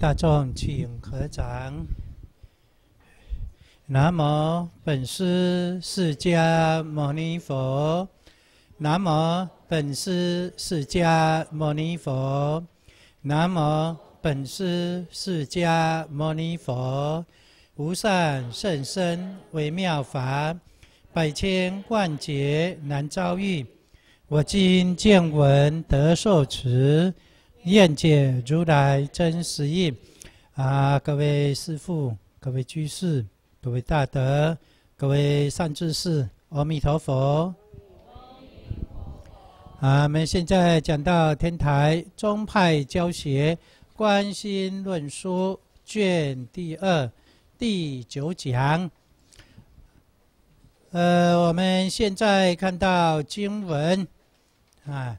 大众请合掌。南无本师释迦牟尼佛。南无本师释迦牟尼佛。南无本师释迦牟尼佛。无上甚深微妙法，百千万劫难遭遇。我今见闻得受持。愿解如来真实意。啊！各位师父、各位居士、各位大德、各位善知识，阿弥陀佛。啊，我们现在讲到天台宗派教学《观心论书卷第二第九讲。呃，我们现在看到经文，啊。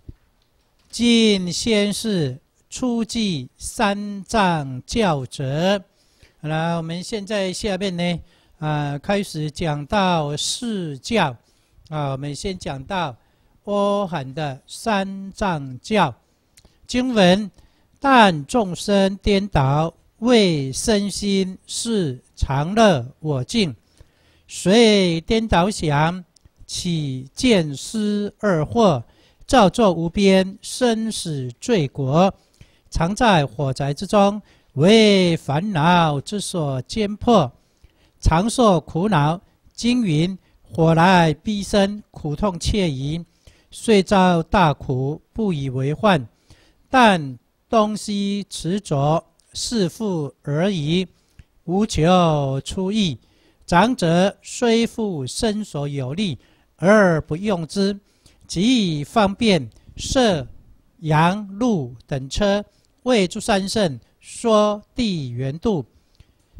今先是出祭三藏教者，好了，我们现在下面呢，啊，开始讲到四教，啊，我们先讲到阿含的三藏教经文，但众生颠倒为身心是常乐我净，遂颠倒想起见思二惑。造作无边生死罪过，常在火宅之中，为烦恼之所煎迫，常受苦恼。今云火来逼身，苦痛切矣。虽遭大苦，不以为患，但东西持着，是复而已，无求出益。长者虽复身所有利，而不用之。即以方便设羊鹿等车，为诸三圣说地缘度。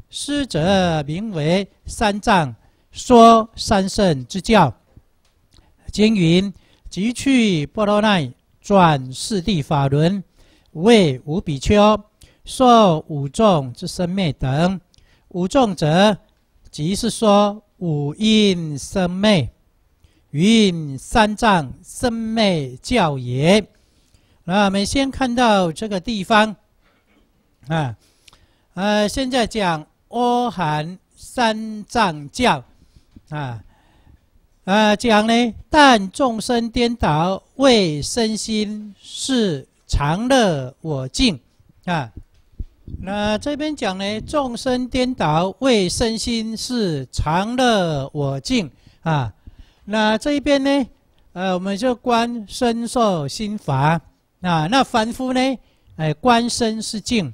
师者名为三藏，说三圣之教。经云：即去波罗奈，转四地法轮，为五比丘说五众之生灭等。五众者，即是说五阴生灭。云三藏圣昧教也。那我们先看到这个地方，啊，呃，现在讲阿含三藏教，啊，呃，讲呢，但众生颠倒为身心是常乐我净，啊，那这边讲呢，众生颠倒为身心是常乐我净，啊。那这一边呢，呃，我们就观身受心法啊。那凡夫呢，哎，观身是净，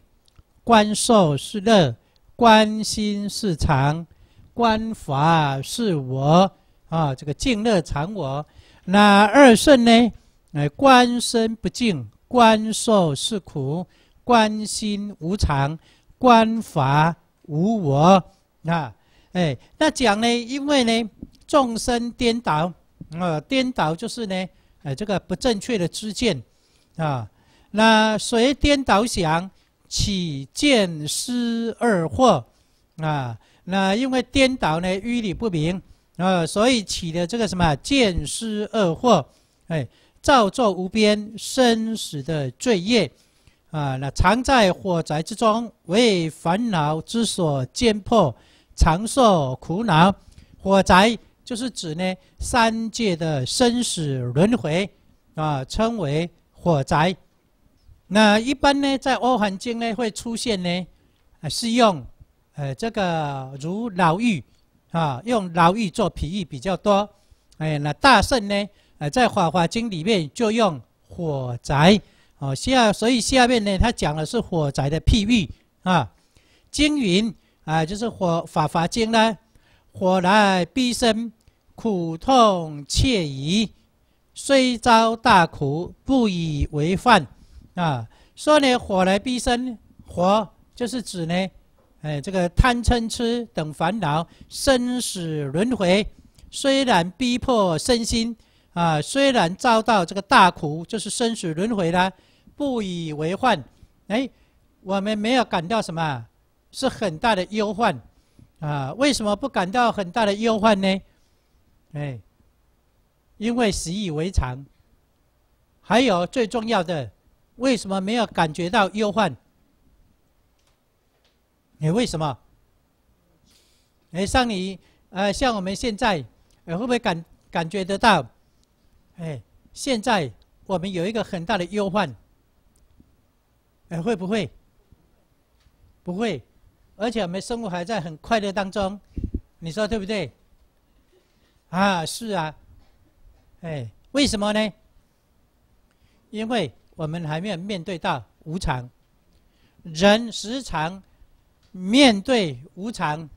观受是乐，观心是常，观法是我啊。这个净乐常我。那二圣呢，哎，观身不净，观受是苦，观心无常，观法无我啊。哎，那讲呢，因为呢。众生颠倒，啊，颠倒就是呢，呃，这个不正确的知见，啊，那谁颠倒想，起见思二惑，啊，那因为颠倒呢，于理不明，啊，所以起的这个什么见思二惑，哎，造作无边生死的罪业，啊，那常在火灾之中，为烦恼之所煎迫，常受苦恼，火灾。就是指呢三界的生死轮回，啊称为火灾。那一般呢在《欧含经》呢会出现呢，是用呃这个如牢狱啊，用牢狱做比喻比较多。哎，那大圣呢呃在《法华经》里面就用火灾哦下，所以下面呢他讲的是火灾的譬喻啊。经云啊，就是《火《法华经》呢，火来逼生。苦痛切意，虽遭大苦，不以为患。啊，说呢，火来逼身，火就是指呢，哎，这个贪嗔痴等烦恼，生死轮回，虽然逼迫身心，啊，虽然遭到这个大苦，就是生死轮回啦，不以为患。哎，我们没有感到什么，是很大的忧患，啊，为什么不感到很大的忧患呢？哎，因为习以为常。还有最重要的，为什么没有感觉到忧患？你为什么？哎，像你，呃，像我们现在，呃，会不会感感觉得到？哎，现在我们有一个很大的忧患。哎，会不会？不会，而且我们生活还在很快乐当中，你说对不对？啊，是啊，哎，为什么呢？因为我们还没有面对到无常，人时常面对无常，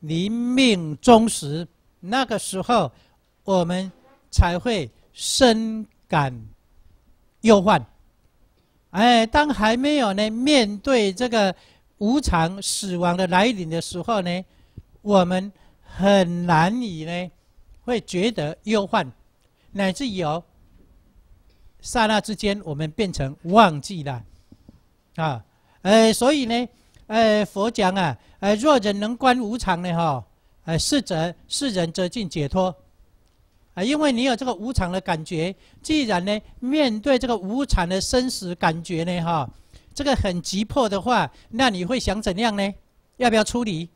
临命终时那个时候，我们才会深感忧患。哎，当还没有呢面对这个无常死亡的来临的时候呢，我们很难以呢。会觉得忧患，乃至有刹那之间，我们变成忘记了啊！呃，所以呢，呃，佛讲啊，呃，若人能观无常呢，哈，呃，是则是人则尽解脱啊！因为你有这个无常的感觉，既然呢，面对这个无常的生死感觉呢，哈，这个很急迫的话，那你会想怎样呢？要不要处理？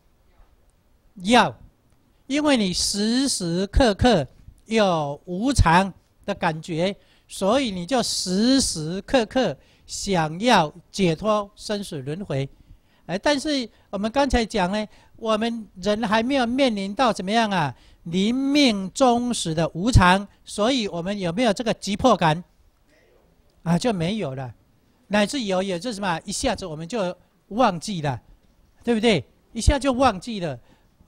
要。因为你时时刻刻有无常的感觉，所以你就时时刻刻想要解脱生死轮回。哎，但是我们刚才讲呢，我们人还没有面临到怎么样啊？临命终时的无常，所以我们有没有这个急迫感？啊，就没有了，乃至有，也是什么？一下子我们就忘记了，对不对？一下就忘记了。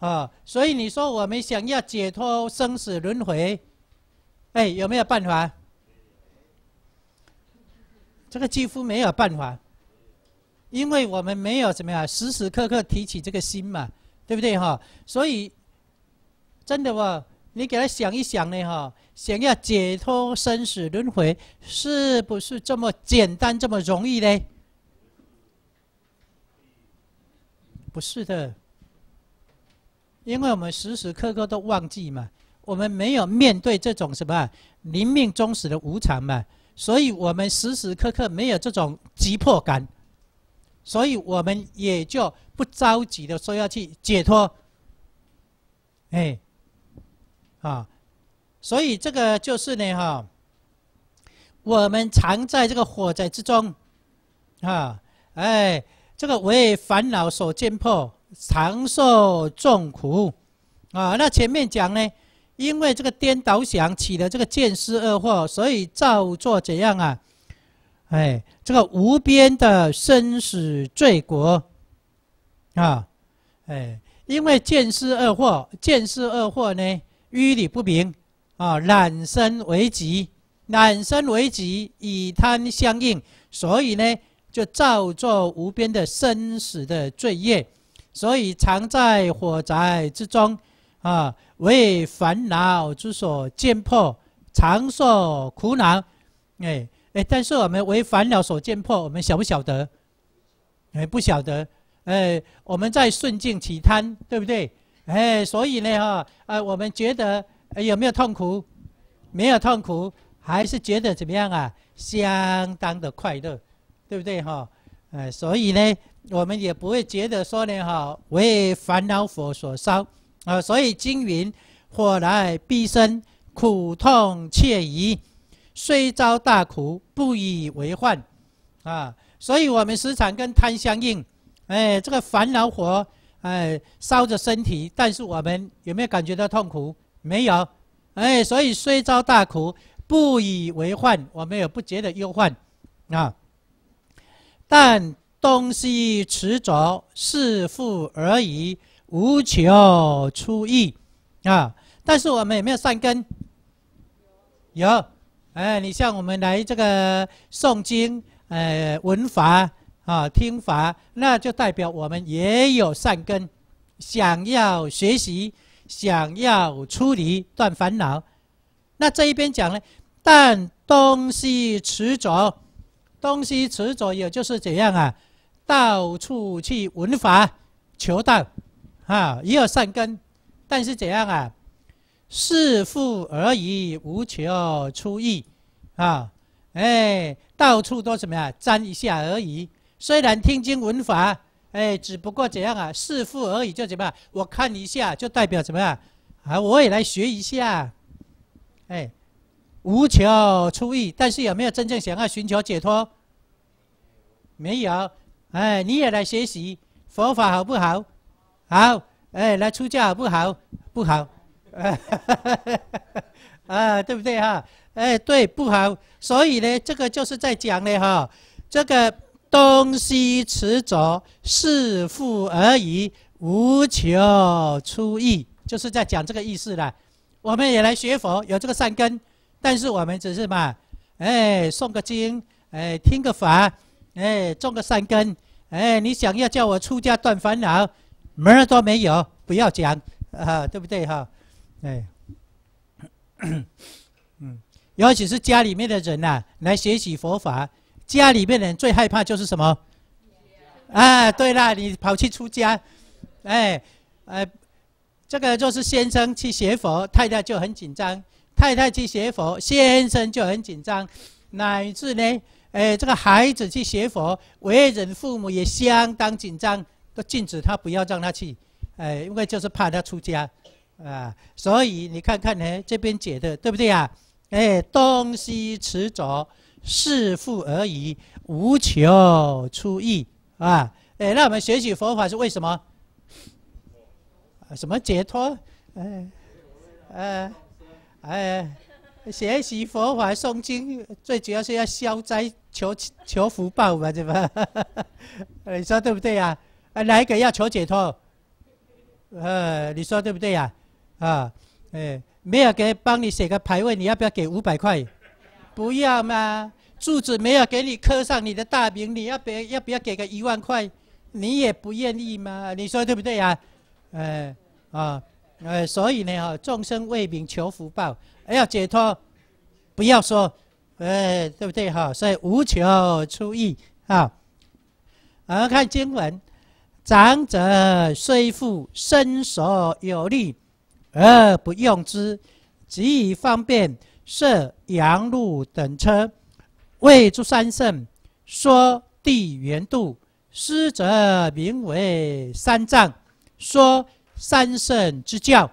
啊，所以你说我们想要解脱生死轮回，哎，有没有办法？这个几乎没有办法，因为我们没有怎么样，时时刻刻提起这个心嘛，对不对？哈，所以真的哦，你给他想一想呢，哈，想要解脱生死轮回，是不是这么简单、这么容易呢？不是的。因为我们时时刻刻都忘记嘛，我们没有面对这种什么临命终死的无常嘛，所以我们时时刻刻没有这种急迫感，所以我们也就不着急的说要去解脱。哎，啊，所以这个就是呢，哈，我们常在这个火灾之中，啊，哎，这个为烦恼所紧破。常受重苦，啊，那前面讲呢，因为这个颠倒想起了这个见思二祸，所以造作怎样啊？哎，这个无边的生死罪过啊，哎，因为见思二祸，见思二祸呢，于理不明，啊，染身为疾，染身为疾，以贪相应，所以呢，就造作无边的生死的罪业。所以常在火灾之中，啊，为烦恼之所见破，常受苦恼，哎哎！但是我们为烦恼所见破，我们晓不晓得？哎，不晓得。哎，我们在顺境起贪，对不对？哎，所以呢，哈，呃，我们觉得有没有痛苦？没有痛苦，还是觉得怎么样啊？相当的快乐，对不对？哈，哎，所以呢？我们也不会觉得说呢，哈，为烦恼火所烧，啊，所以《经云》火来必生，苦痛切疑，虽遭大苦不以为患，啊，所以我们时常跟贪相应，哎，这个烦恼火，哎，烧着身体，但是我们有没有感觉到痛苦？没有，哎，所以虽遭大苦不以为患，我们也不觉得忧患，啊，但。东西持着是富而已，无求出意，啊！但是我们有没有善根？有，哎，你像我们来这个诵经，呃，闻法啊，听法，那就代表我们也有善根，想要学习，想要出离断烦恼。那这一边讲呢，但东西持着，东西持着也就是怎样啊？到处去闻法求道，啊，也有善根，但是怎样啊？是富而已，无求出意，啊，哎，到处都怎么样？沾一下而已。虽然听经闻法，哎，只不过怎样啊？是富而已，就怎么样？我看一下，就代表怎么样？啊，我也来学一下，哎，无求出意，但是有没有真正想要寻求解脱？没有。哎，你也来学习佛法好不好？好，哎，来出家好不好？不好，啊，对不对哈？哎，对，不好。所以呢，这个就是在讲呢哈，这个东西持着是富而已，无求出意，就是在讲这个意思啦。我们也来学佛，有这个善根，但是我们只是嘛，哎，诵个经，哎，听个法。哎，种个三根，哎，你想要叫我出家断烦恼，门儿都没有，不要讲，啊，对不对哈？哎，嗯，尤其是家里面的人呐，来学习佛法，家里面人最害怕就是什么？啊，对啦，你跑去出家，哎，哎，这个就是先生去学佛，太太就很紧张；太太去学佛，先生就很紧张，乃至呢。哎，这个孩子去学佛，为人父母也相当紧张，都禁止他不要让他去，哎，因为就是怕他出家，啊，所以你看看呢，这边解的对不对啊？哎，东西持着是父而已，无求出意啊，哎，那我们学习佛法是为什么？什么解脱？哎，哎，哎。学习佛法、诵经，最主要是要消灾、求求福报嘛，对吧？你说对不对呀？啊，哪个要求解脱？呃，你说对不对呀？啊，哎，没有给帮你写个牌位，你要不要给五百块？不要嘛，柱子没有给你刻上你的大名，你要不要？要不要给个一万块？你也不愿意嘛？你说对不对呀？哎，啊，呃，所以呢，哈，众生为名求福报。要解脱，不要说，哎，对不对哈？所以无求出意啊。而看经文：长者虽富，身所有利而不用之，即以方便设羊鹿等车，为诸三圣说地缘度。师者名为三藏，说三圣之教。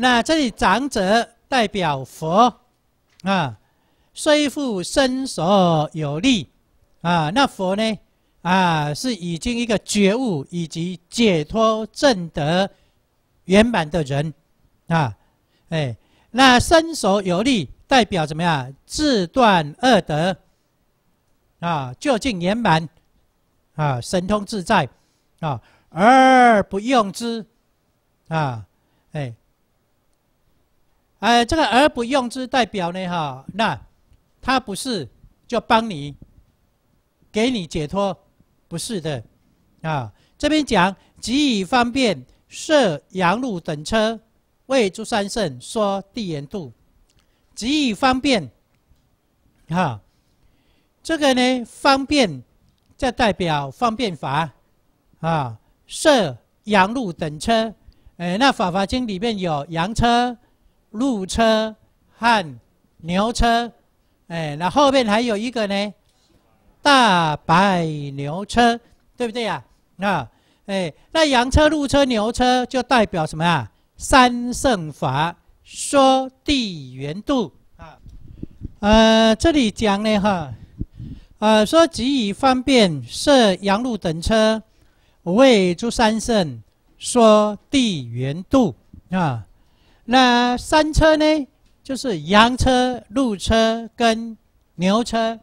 那这里长者代表佛，啊，虽复身所有力，啊，那佛呢，啊，是已经一个觉悟以及解脱正德圆满的人，啊，哎，那身手有力代表怎么样？自断恶德，啊，究竟圆满，啊，神通自在，啊，而不用之，啊，哎。哎，这个而不用之代表呢？哈，那他不是就帮你给你解脱，不是的，啊，这边讲给予方便，设羊路等车，为诸三圣说地缘度，给予方便，哈，这个呢方便，这代表方便法，啊，设羊路等车，哎，那法华经里面有羊车。鹿车和牛车，哎，那后面还有一个呢，大白牛车，对不对呀？那，哎，那羊车、鹿车、牛车就代表什么呀？三圣法说地缘度啊，呃，这里讲呢哈，呃，说即以方便设羊鹿等车，为诸三圣说地缘度啊。那三车呢？就是羊车、鹿车跟牛车。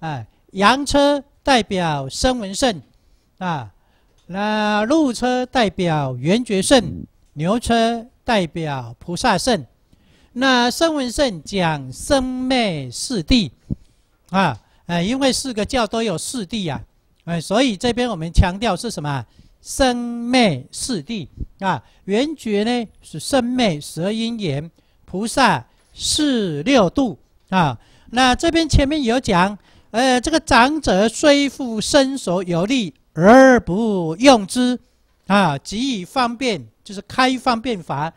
啊，羊车代表生文胜，啊，那鹿车代表圆觉圣，牛车代表菩萨胜。那生文胜讲生灭四谛，啊，哎，因为四个教都有四谛啊，哎，所以这边我们强调是什么？生灭四谛啊，圆觉呢是生灭、舌、音、眼菩萨四六度啊。那这边前面有讲，呃，这个长者虽富身所有力而不用之啊，给予方便，就是开方便法。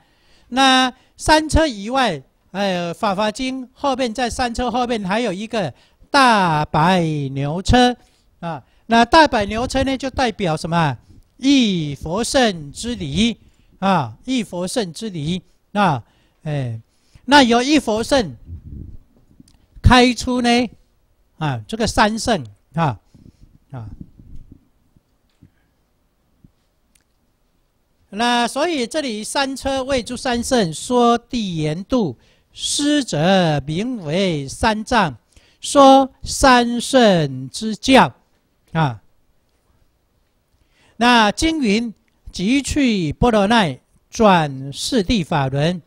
那三车以外，呃，《法华经后面在三车后面还有一个大白牛车啊。那大白牛车呢，就代表什么？一佛圣之理，啊，一佛圣之理，啊，哎，那由一佛圣开出呢，啊，这个三圣，啊，啊，那所以这里三车为诸三圣说地言度，师者名为三藏，说三圣之教，啊。那经云即去波罗奈转四地法轮，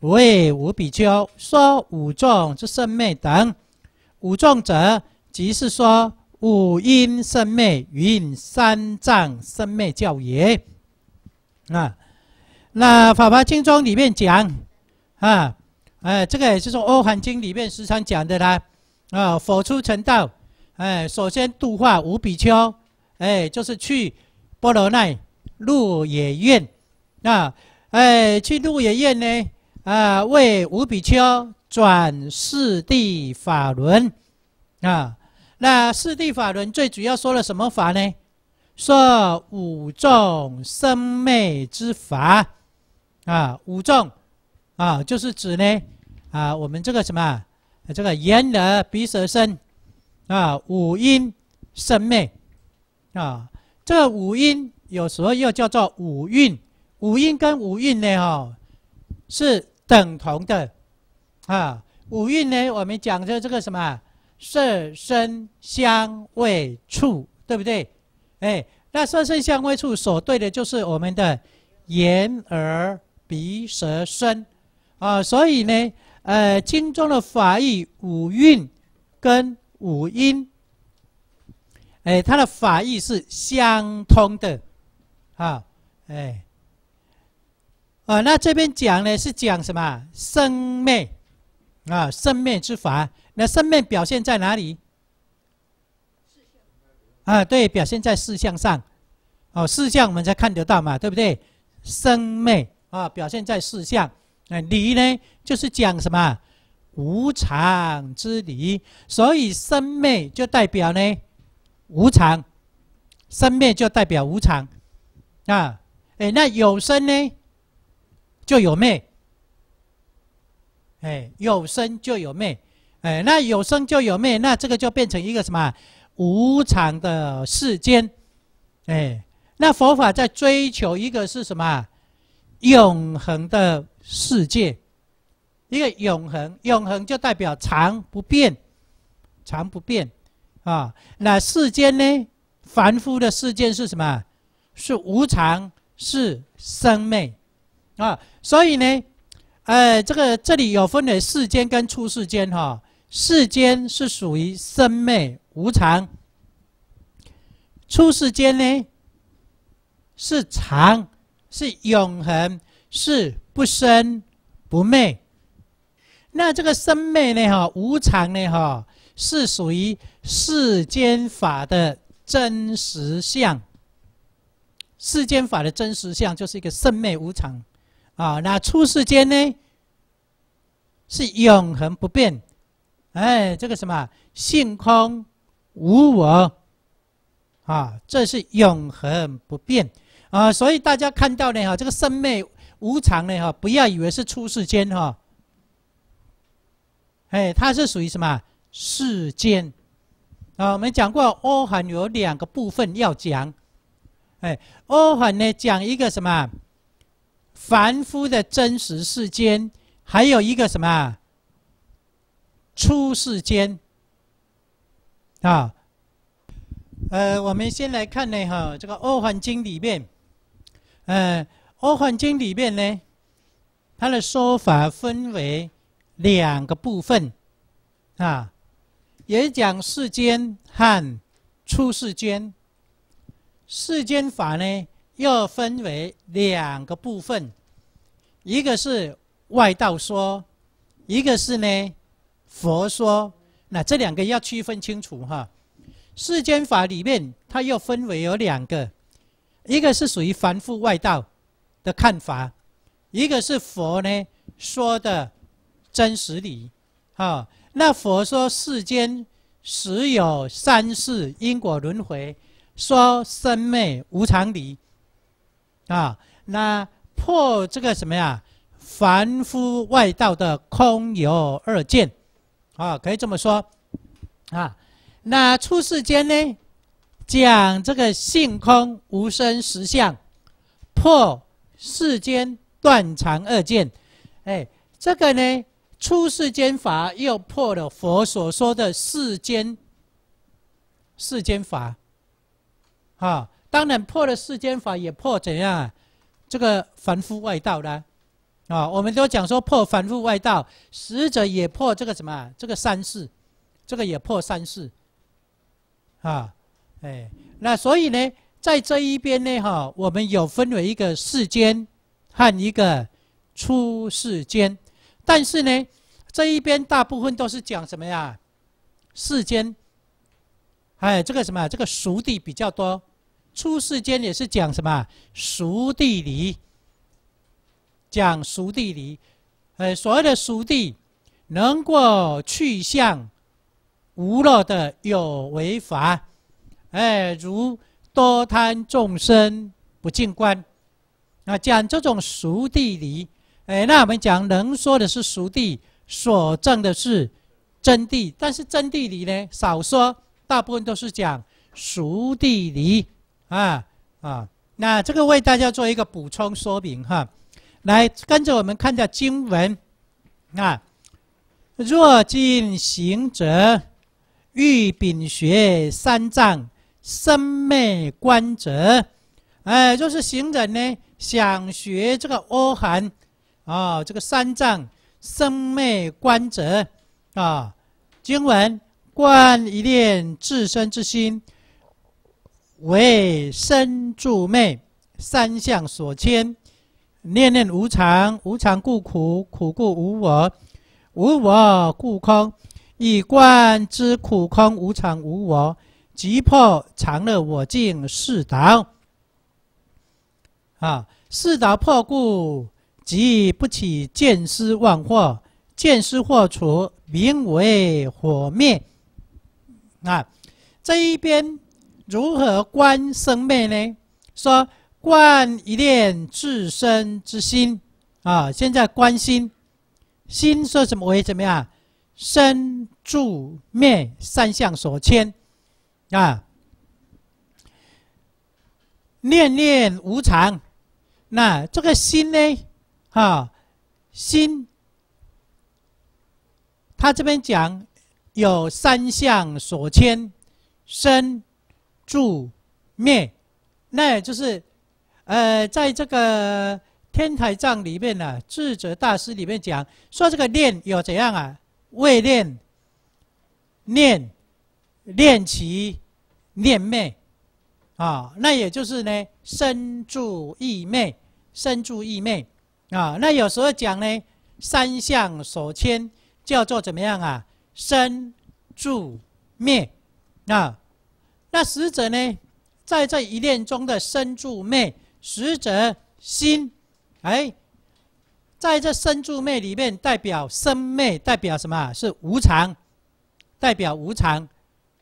为五比丘说五众之胜昧等。五众者，即是说五阴胜昧、云三藏胜昧教也。啊，那《法华经》中里面讲，啊，哎，这个也是从《欧汉经》里面时常讲的啦。啊，佛出尘道，哎，首先度化五比丘，哎，就是去。波罗奈鹿野苑，啊，哎，去鹿野苑呢，啊，为五比丘转四地法轮，啊，那四谛法轮最主要说了什么法呢？说五众生灭之法，啊，五众，啊，就是指呢，啊，我们这个什么，这个眼耳鼻舌身，啊，五音生灭，啊。这五音有时候又叫做五韵，五音跟五韵呢，哦，是等同的，啊，五韵呢，我们讲的这个什么色声香味触，对不对？哎，那色声香味触所对的就是我们的眼耳鼻舌身，啊，所以呢，呃，经中的法义五韵跟五音。哎，它的法义是相通的，啊，哎，啊，那这边讲呢是讲什么生灭啊，生灭之法。那生灭表现在哪里？啊，对，表现在事项上。哦，事项我们才看得到嘛，对不对？生灭啊，表现在事项。那离呢，就是讲什么无常之离。所以生灭就代表呢。无常，生灭就代表无常。啊，哎，那有生呢，就有灭。哎，有生就有灭。哎，那有生就有灭，那这个就变成一个什么无常的世间，哎，那佛法在追求一个是什么永恒的世界？一个永恒，永恒就代表常不变，常不变。啊，那世间呢？凡夫的世间是什么？是无常，是生灭，啊，所以呢，呃，这个这里有分的世间跟出世间哈。世间是属于生灭、无常；出世间呢，是常，是永恒，是不生不灭。那这个生灭呢？哈，无常呢？哈，是属于。世间法的真实相，世间法的真实相就是一个圣灭无常，啊，那出世间呢是永恒不变，哎，这个什么性空无我，啊，这是永恒不变，啊，所以大家看到呢，哈，这个圣灭无常呢，哈，不要以为是出世间，哈，哎，它是属于什么世间？啊，我们讲过《欧韩有两个部分要讲，哎，《欧韩呢讲一个什么凡夫的真实世间，还有一个什么出世间啊？呃，我们先来看呢，哈，这个《欧环经》里面，呃，《欧环经》里面呢，它的说法分为两个部分啊。也讲世间和出世间。世间法呢，又分为两个部分，一个是外道说，一个是呢佛说。那这两个要区分清楚哈。世间法里面，它又分为有两个，一个是属于凡夫外道的看法，一个是佛呢说的真实理，哈。那佛说世间实有三世因果轮回，说生灭无常理。啊，那破这个什么呀？凡夫外道的空有二见，啊，可以这么说，啊，那出世间呢，讲这个性空无生实相，破世间断常二见，哎，这个呢？出世间法又破了佛所说的世间世间法，啊，当然破了世间法也破怎样？啊？这个凡夫外道啦，啊，我们都讲说破凡夫外道，死者也破这个什么？这个三世，这个也破三世，啊，哎，那所以呢，在这一边呢，哈，我们有分为一个世间和一个出世间。但是呢，这一边大部分都是讲什么呀？世间，哎，这个什么，这个熟地比较多。出世间也是讲什么熟地离，讲熟地离。哎，所谓的熟地，能过去向无乐的有为法，哎，如多贪众生不净观，啊，讲这种熟地离。哎，那我们讲能说的是熟地，所证的是真地。但是真地里呢，少说，大部分都是讲熟地里啊啊。那这个为大家做一个补充说明哈。来，跟着我们看下经文。啊，若尽行者欲禀学三藏深昧观者，哎，若是行者呢，想学这个阿含。啊，这个三藏生灭观者，啊，经文观一念自身之心，为身住灭三相所牵，念念无常，无常故苦，苦故无我，无我故空，以观之苦空无常无我，即破常乐我净四道。啊，四道破故。即不起见思妄惑，见思惑除，名为火灭。啊，这一边如何观生灭呢？说观一念自身之心啊，现在观心，心说什么为怎么样？生住灭三相所牵啊，念念无常。那这个心呢？哈，心，他这边讲有三项所牵，生、住、灭，那也就是，呃，在这个天台藏里面呢，智者大师里面讲说这个念有怎样啊？未念、念、念起、念灭，啊，那也就是呢，生住异灭，生住异灭。啊，那有时候讲呢，三相所牵叫做怎么样啊？生住灭，啊，那死者呢，在这一念中的生住灭死者心，哎，在这生住灭里面代表生灭，代表什么是无常，代表无常，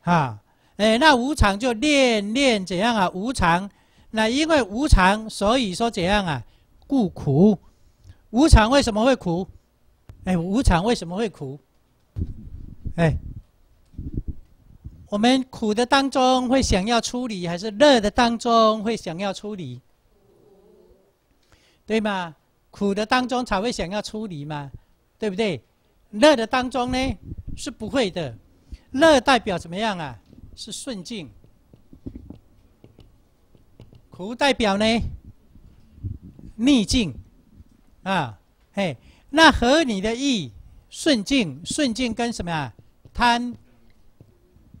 哈，哎，那无常就念念怎样啊？无常，那因为无常，所以说怎样啊？故苦。无常为什么会苦？哎，无常为什么会苦？哎，我们苦的当中会想要出理，还是乐的当中会想要出理？对吗？苦的当中才会想要出理吗？对不对？乐的当中呢，是不会的。乐代表怎么样啊？是顺境。苦代表呢，逆境。啊，嘿，那合你的意，顺境，顺境跟什么呀？贪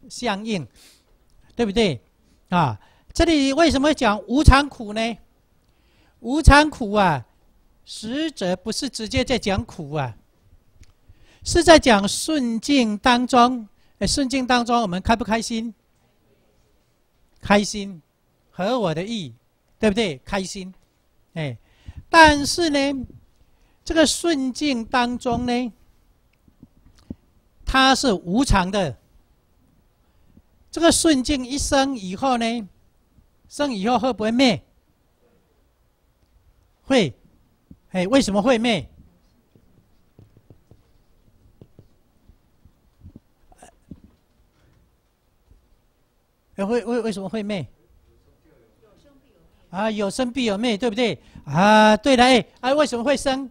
相应，对不对？啊，这里为什么讲无常苦呢？无常苦啊，实则不是直接在讲苦啊，是在讲顺境当中。哎，顺境当中，我们开不开心？开心，合我的意，对不对？开心，哎。但是呢，这个顺境当中呢，它是无常的。这个顺境一生以后呢，生以后会不会灭？会，哎，为什么会灭？哎，为为为什么会灭？啊，有生必有灭，对不对？啊，对，的，哎，啊，为什么会生？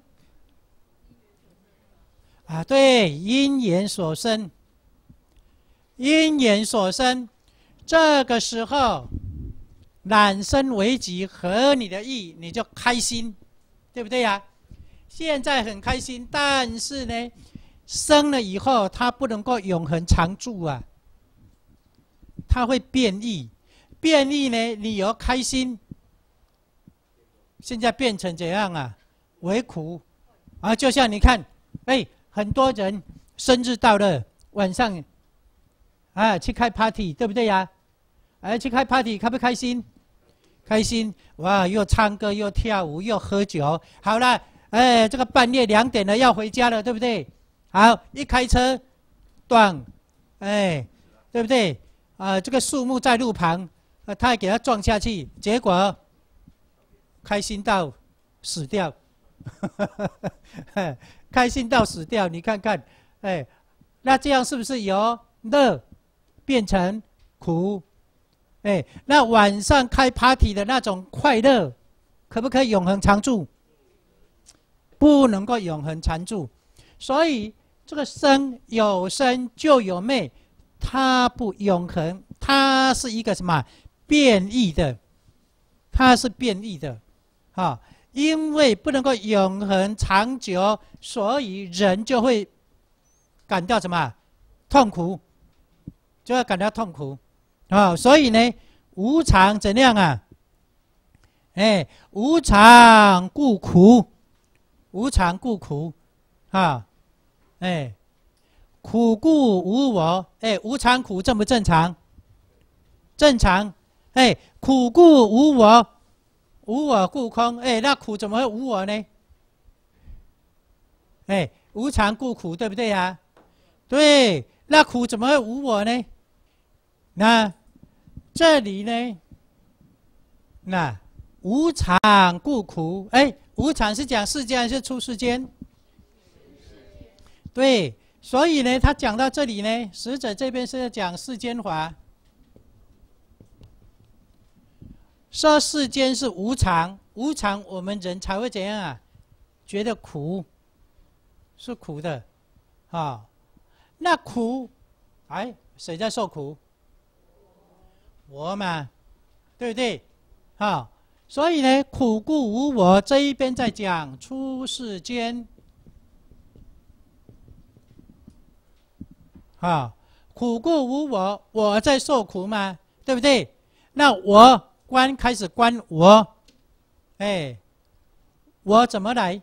啊，对，因缘所生，因缘所生，这个时候，染身为己合你的意，你就开心，对不对呀？现在很开心，但是呢，生了以后，它不能够永恒常住啊，它会变异，变异呢，你要开心。现在变成怎样啊？为苦，啊，就像你看，哎，很多人生日到了晚上，啊，去开 party，对不对呀？哎，去开 party，开不开心？开心，哇，又唱歌，又跳舞，又喝酒，好了，哎，这个半夜两点了，要回家了，对不对？好，一开车断，哎，对不对？啊，这个树木在路旁，啊，也给他撞下去，结果。开心到死掉，开心到死掉，你看看，哎，那这样是不是由乐变成苦？哎，那晚上开 party 的那种快乐，可不可以永恒常住？不能够永恒常住，所以这个生有生就有灭，它不永恒，它是一个什么变异的？它是变异的。啊，因为不能够永恒长久，所以人就会感到什么痛苦，就要感到痛苦。啊，所以呢，无常怎样啊？哎，无常故苦，无常故苦，啊，哎，苦故无我，哎，无常苦正不正常？正常，哎，苦故无我。无我故空，哎，那苦怎么会无我呢？哎，无常故苦，对不对啊？对，那苦怎么会无我呢？那这里呢？那无常故苦，哎，无常是讲世间还是出世间？对，所以呢，他讲到这里呢，使者这边是讲世间法。说世间是无常，无常我们人才会怎样啊？觉得苦，是苦的，啊，那苦，哎，谁在受苦？我嘛，对不对？啊，所以呢，苦故无我这一边在讲出世间，啊，苦故无我，我在受苦嘛，对不对？那我。观开始观我，哎，我怎么来？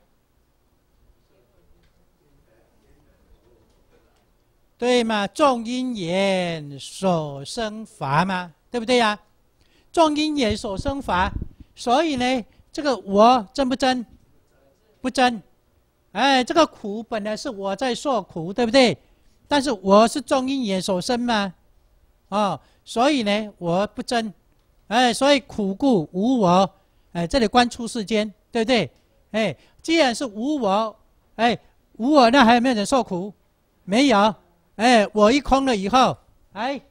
对嘛？众因缘所生法嘛，对不对呀？众因缘所生法，所以呢，这个我真不真？不真。哎，这个苦本来是我在受苦，对不对？但是我是众因缘所生嘛，哦，所以呢，我不争。哎，所以苦故无我，哎，这里观出世间，对不对？哎，既然是无我，哎，无我那还有没有人受苦？没有，哎，我一空了以后，哎，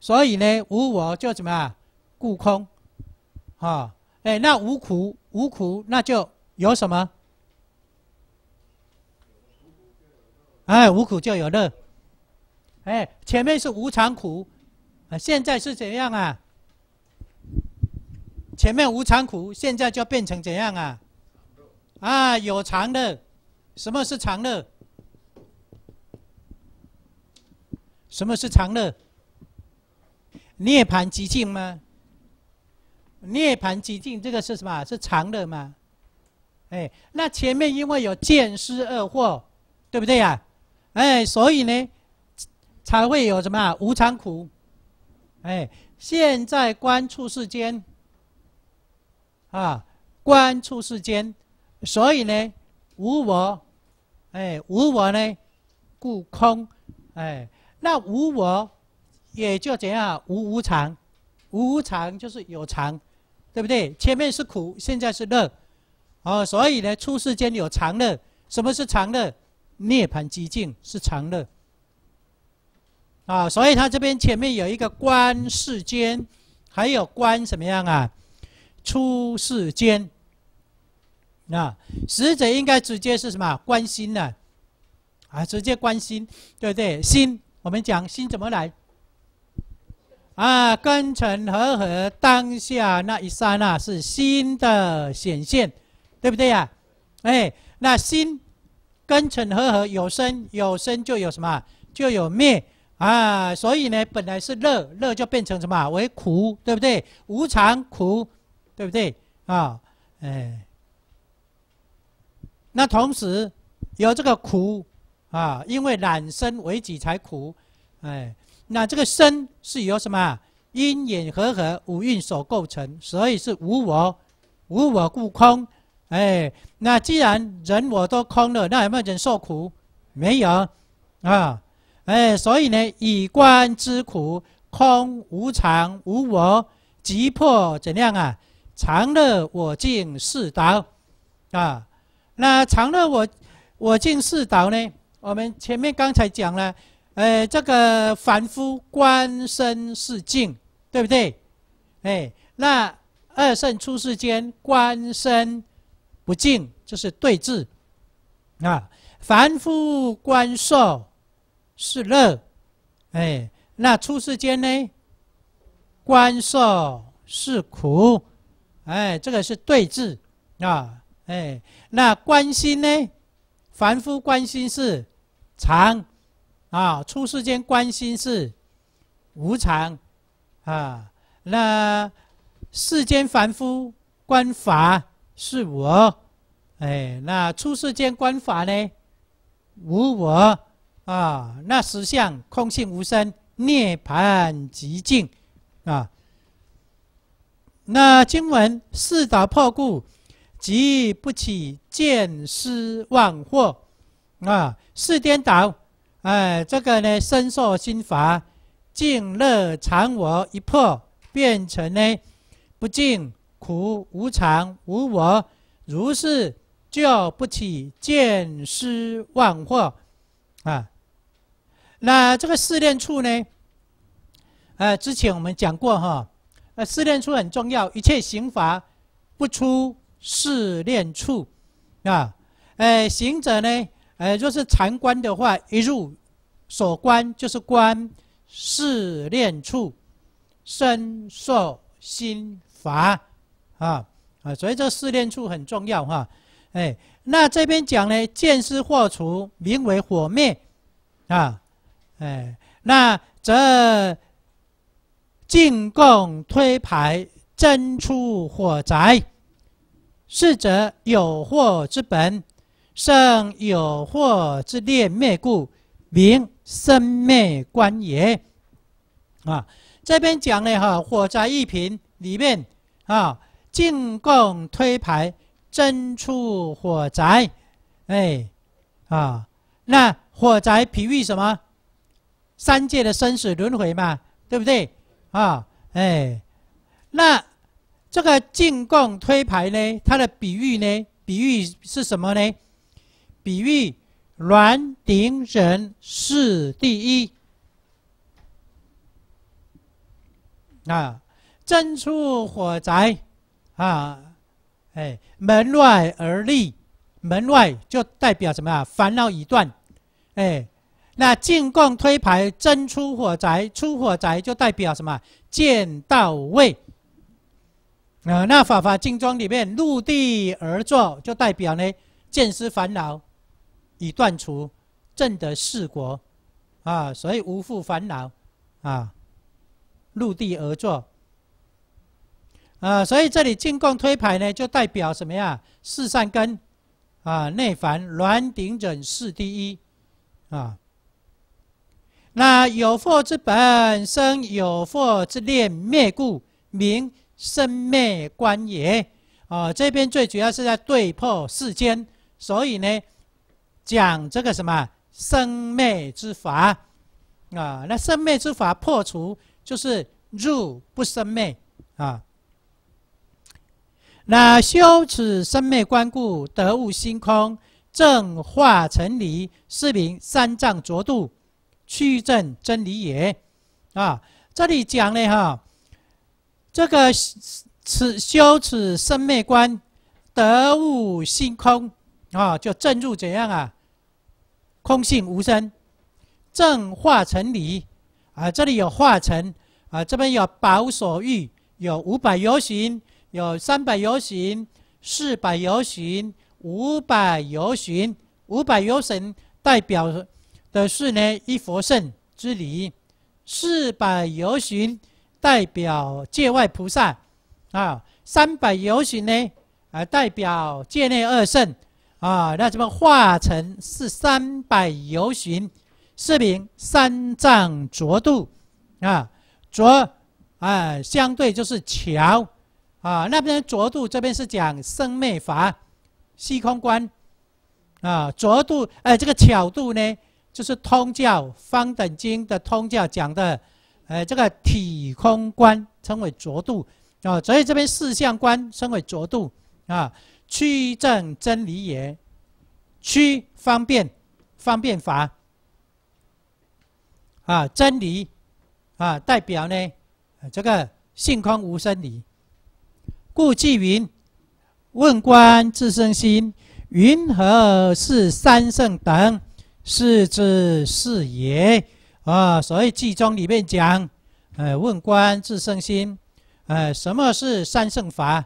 所以呢，无我就怎么啊？故空，哦，哎，那无苦无苦，那就有什么？哎，无苦就有乐，哎，前面是无常苦，啊，现在是怎样啊？前面无常苦，现在就变成怎样啊？啊，有常乐，什么是常乐？什么是常乐？涅盘极境吗？涅盘极境这个是什么？是常乐吗？哎，那前面因为有见思二惑，对不对呀？哎，所以呢，才会有什么啊？无常苦，哎，现在观处世间。啊，观出世间，所以呢，无我，哎，无我呢，故空，哎，那无我，也就怎样，无无常，无无常就是有常，对不对？前面是苦，现在是乐，哦，所以呢，出世间有常乐，什么是常乐？涅盘寂静是常乐，啊，所以他这边前面有一个观世间，还有观什么样啊？出世间，那死者应该直接是什么？关心呢？啊，直接关心，对不对？心，我们讲心怎么来？啊，根尘合合当下那一刹那是心的显现，对不对呀？哎，那心，根尘合合有生，有生就有什么？就有灭啊！所以呢，本来是乐，乐就变成什么？为苦，对不对？无常苦。对不对啊？哎，那同时有这个苦啊，因为染身为己才苦，哎，那这个身是由什么因、缘、和合、五蕴所构成，所以是无我，无我故空，哎，那既然人我都空了，那有没有人受苦？没有啊，哎，所以呢，以观之苦空、无常、无我，急破怎样啊？常乐我净四道，啊，那常乐我我净四道呢？我们前面刚才讲了，呃，这个凡夫观身是净，对不对？哎，那二圣出世间观身不净，这是对治。啊，凡夫观受是乐，哎，那出世间呢？观受是苦。哎，这个是对峙啊，哎，那关心呢？凡夫关心是常，啊，出世间关心是无常，啊，那世间凡夫观法是我，哎，那出世间观法呢？无我，啊，那实相空性无生，涅盘极境啊。那经文四打破故，即不起见失妄惑，啊，四颠倒，哎，这个呢，身受心法，净乐常我一破，变成呢，不净苦无常无我，如是就不起见失妄惑，啊，那这个四念处呢，呃，之前我们讲过哈。呃，试炼处很重要，一切刑罚不出试炼处啊。呃，行者呢，呃，若是禅观的话，一入所观就是观试炼处，身受心罚啊啊，所以这试炼处很重要哈。哎，那这边讲呢，见失祸除，名为火灭啊。哎，那则。进贡推牌真出火宅，是者有祸之本，生有祸之念灭故，名生灭观也。啊，这边讲了哈，火宅一品里面，啊，进贡推牌真出火宅，哎，啊，那火宅比喻什么？三界的生死轮回嘛，对不对？啊，哎，那这个进贡推牌呢？它的比喻呢？比喻是什么呢？比喻卵顶人是第一啊，真出火灾啊，哎，门外而立，门外就代表什么啊？烦恼已断，哎。那进贡推牌，真出火宅，出火宅就代表什么？见到位。啊，那法法经中里面，入地而坐就代表呢，见思烦恼，已断除，正得四国啊，所以无复烦恼，啊，入地而坐。啊，所以这里进贡推牌呢，就代表什么呀？四善根，啊，内凡卵顶准是第一，啊。那有惑之本生，有惑之念灭故，名生灭观也。啊，这边最主要是在对破世间，所以呢，讲这个什么生灭之法，啊，那生灭之法破除就是入不生灭，啊。那修此生灭观故，得悟心空，正化成离，是名三藏着度。去正真理也，啊，这里讲呢哈，这个此修此生灭观，得悟性空，啊，就证入怎样啊？空性无生，正化成理，啊，这里有化成，啊，这边有百所欲，有五百由行，有三百由行，四百由行，五百由行，五百由行代表。的是呢，一佛圣之礼，四百游巡代表界外菩萨，啊，三百游巡呢啊代表界内二圣，啊，那怎么化成是三百游巡？四名三藏浊度，啊，浊啊相对就是桥，啊，那边浊度这边是讲生灭法，虚空观，啊，浊度哎这个巧度呢？就是通教方等经的通教讲的，呃，这个体空观称为浊度，啊，所以这边四相观称为浊度啊，区正真理也，区方便方便法啊，真理啊，代表呢，这个性空无生理，故即云问观自身心，云何是三圣等。是之是也，啊，所以《记中》里面讲，呃，问观自生心，呃，什么是三圣法？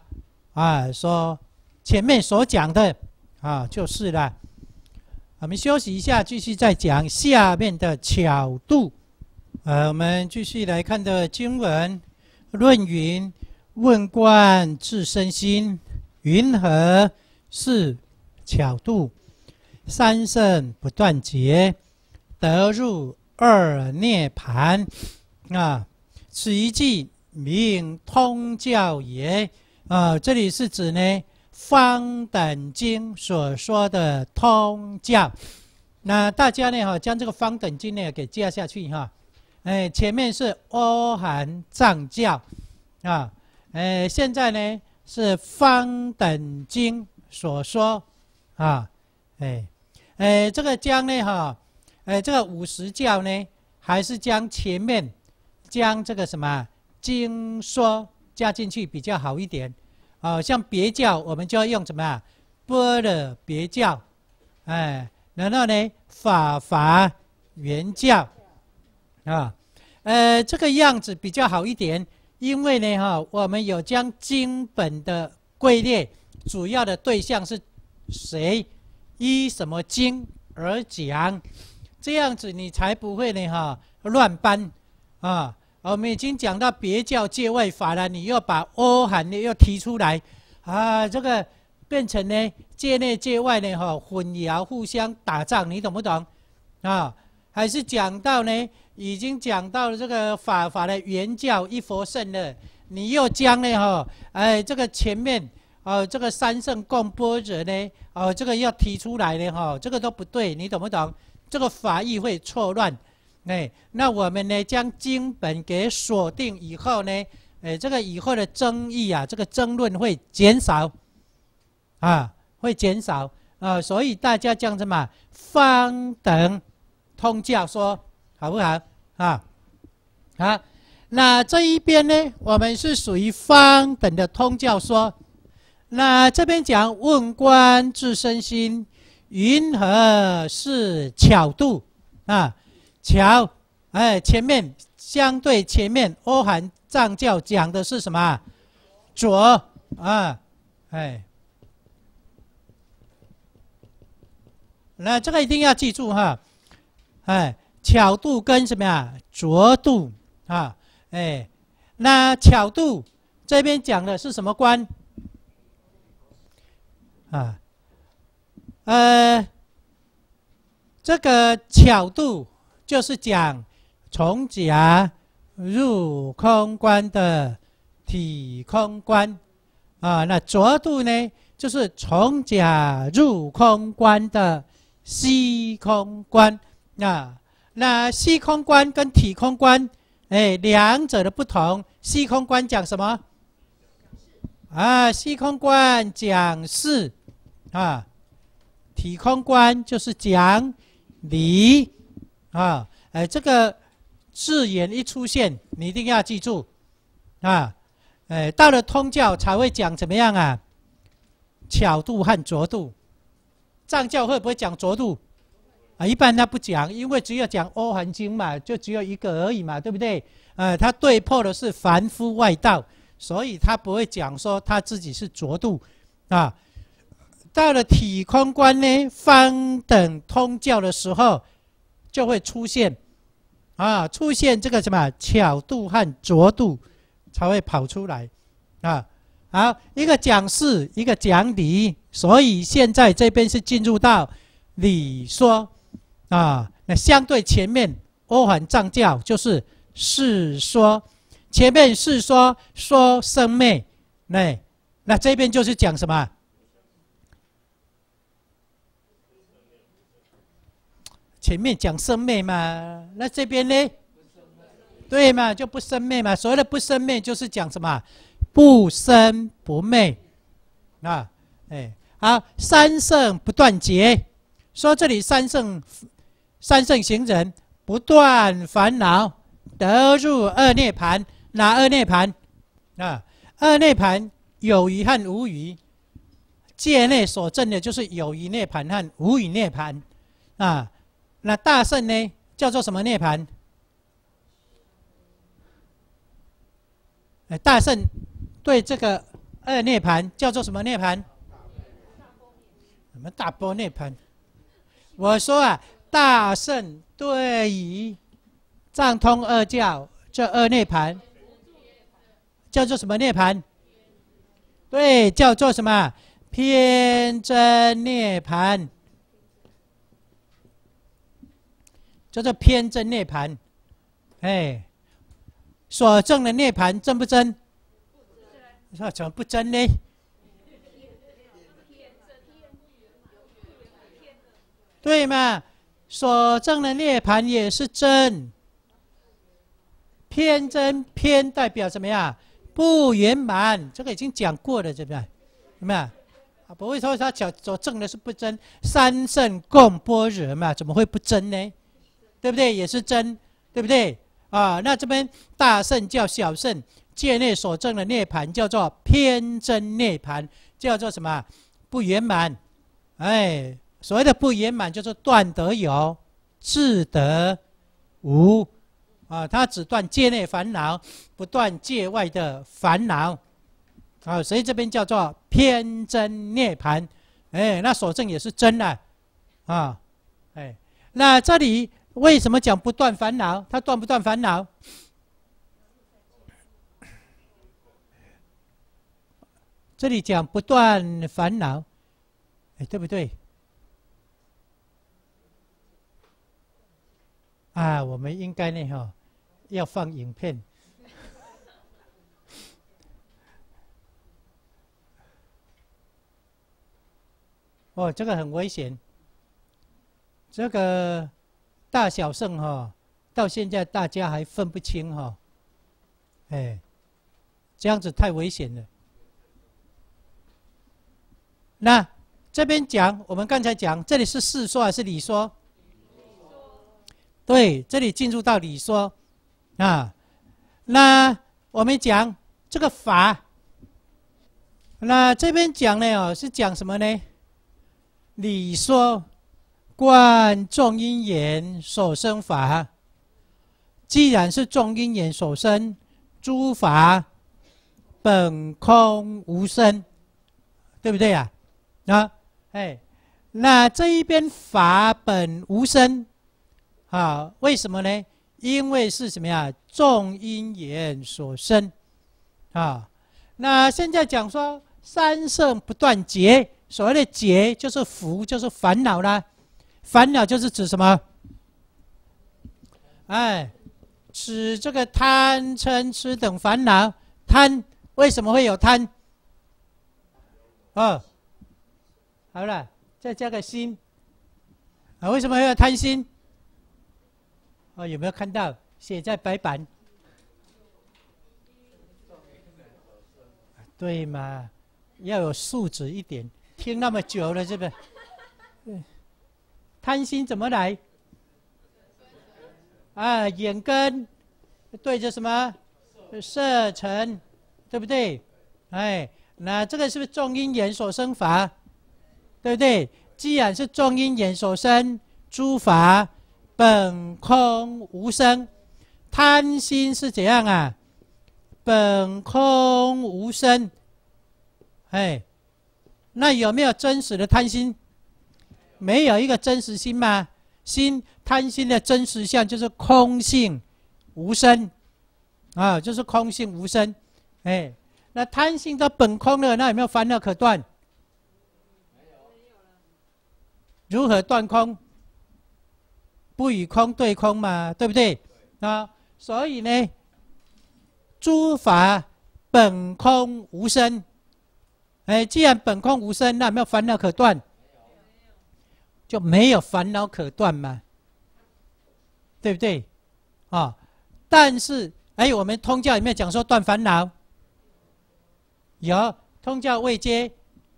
啊，说前面所讲的，啊，就是了。我们休息一下，继续再讲下面的巧度。呃，我们继续来看的经文，《论云》问观自生心，云何是巧度？三圣不断劫，得入二涅盘，啊！此一句名通教也，啊，这里是指呢《方等经》所说的通教。那大家呢，哈，将这个《方等经》呢给接下去哈，哎，前面是阿含藏教，啊，哎，现在呢是《方等经》所说，啊，哎。哎，这个将呢，哈，哎，这个五十教呢，还是将前面将这个什么经说加进去比较好一点，啊，像别教我们就要用什么啊，波的别教，哎，然后呢法法原教，啊，呃，这个样子比较好一点，因为呢，哈，我们有将经本的归列，主要的对象是谁？依什么经而讲，这样子你才不会呢哈乱搬，啊，我们已经讲到别教界外法了，你又把欧涵呢又提出来，啊，这个变成呢界内界外呢哈混淆互相打仗，你懂不懂？啊，还是讲到呢，已经讲到了这个法法的原教一佛圣了，你又将呢哈，哎，这个前面。哦，这个三圣共波者呢？哦，这个要提出来呢，哈，这个都不对，你懂不懂？这个法义会错乱，哎，那我们呢，将经本给锁定以后呢，哎，这个以后的争议啊，这个争论会减少，啊，会减少，啊，所以大家将什么方等通教说，好不好？啊，好，那这一边呢，我们是属于方等的通教说。那这边讲问观自身心，云何是巧度？啊，巧，哎，前面相对前面欧韩藏教讲的是什么？左啊，哎，那这个一定要记住哈，哎，巧度跟什么呀？浊度啊，哎，那巧度这边讲的是什么观？啊，呃，这个巧度就是讲从假入空观的体空观啊，那浊度呢就是从假入空观的虚空观啊，那虚空观跟体空观，哎，两者的不同，虚空观讲什么？啊，虚空观讲是。啊，体空观就是讲理啊，哎，这个字眼一出现，你一定要记住啊。哎，到了通教才会讲怎么样啊？巧度和拙度，藏教会不会讲拙度啊？一般他不讲，因为只有讲《欧环经》嘛，就只有一个而已嘛，对不对？呃，他对破的是凡夫外道，所以他不会讲说他自己是浊度啊。到了体空观呢，方等通教的时候，就会出现，啊，出现这个什么巧度和拙度，才会跑出来，啊，好，一个讲事，一个讲理，所以现在这边是进入到理说，啊，那相对前面欧环藏教就是是说，前面是说说生灭，那那这边就是讲什么？前面讲生灭嘛，那这边呢？对嘛，就不生灭嘛。所谓的不生灭，就是讲什么？不生不灭啊！哎，好，三圣不断绝。说这里三圣，三圣行人不断烦恼，得入二涅盘。哪二涅盘？啊，二涅盘有余恨无余。界内所证的就是有余涅盘和无余涅盘啊。那大圣呢？叫做什么涅槃？哎，大圣对这个二涅槃叫做什么涅槃？什么大波涅槃？我说啊，大圣对藏通二教这二涅槃叫做什么涅槃？对，叫做什么？偏真涅槃。叫做偏正涅盘，哎，所证的涅盘真不真？不真，怎么不真呢？对嘛？所证的涅盘也是真，偏真偏代表什么呀？不圆满，这个已经讲过了，这边有没有？啊，不会说他讲所证的是不真，三圣共般若嘛，怎么会不真呢？对不对？也是真，对不对啊？那这边大圣叫小圣，界内所证的涅槃叫做偏真涅槃，叫做什么？不圆满，哎，所谓的不圆满，叫做断得有，智得无，啊，他只断界内烦恼，不断界外的烦恼，啊，所以这边叫做偏真涅槃，哎，那所证也是真的，啊，哎，那这里。为什么讲不断烦恼？他断不断烦恼？这里讲不断烦恼，哎，对不对？啊，我们应该呢，哈，要放影片。哦，这个很危险，这个。大小圣哈，到现在大家还分不清哈，哎，这样子太危险了。那这边讲，我们刚才讲，这里是世说还是你说？理说。对，这里进入到理说，啊，那我们讲这个法，那这边讲呢哦，是讲什么呢？理说。观众因缘所生法，既然是众因缘所生，诸法本空无生，对不对呀？啊，哎，那这一边法本无生，啊，为什么呢？因为是什么呀？众因缘所生，啊，那现在讲说三圣不断劫，所谓的劫就是福，就是烦恼啦。烦恼就是指什么？哎，指这个贪嗔痴等烦恼。贪为什么会有贪？哦，好了，再加个心。啊，为什么会有贪心？哦，有没有看到写在白板？对嘛，要有素质一点。听那么久了这个。贪心怎么来？啊，眼根对着什么色尘，对不对？哎，那这个是不是重因眼所生法？对不对？既然是重因眼所生诸法，本空无生，贪心是怎样啊？本空无生，哎，那有没有真实的贪心？没有一个真实心吗？心贪心的真实相就是空性，无声啊，就是空性无声。哎，那贪心都本空了，那有没有烦恼可断？如何断空？不与空对空嘛，对不对？啊，所以呢，诸法本空无生，哎，既然本空无生，那有没有烦恼可断？就没有烦恼可断嘛，对不对？啊，但是哎，我们通教里面讲说断烦恼，有通教未接，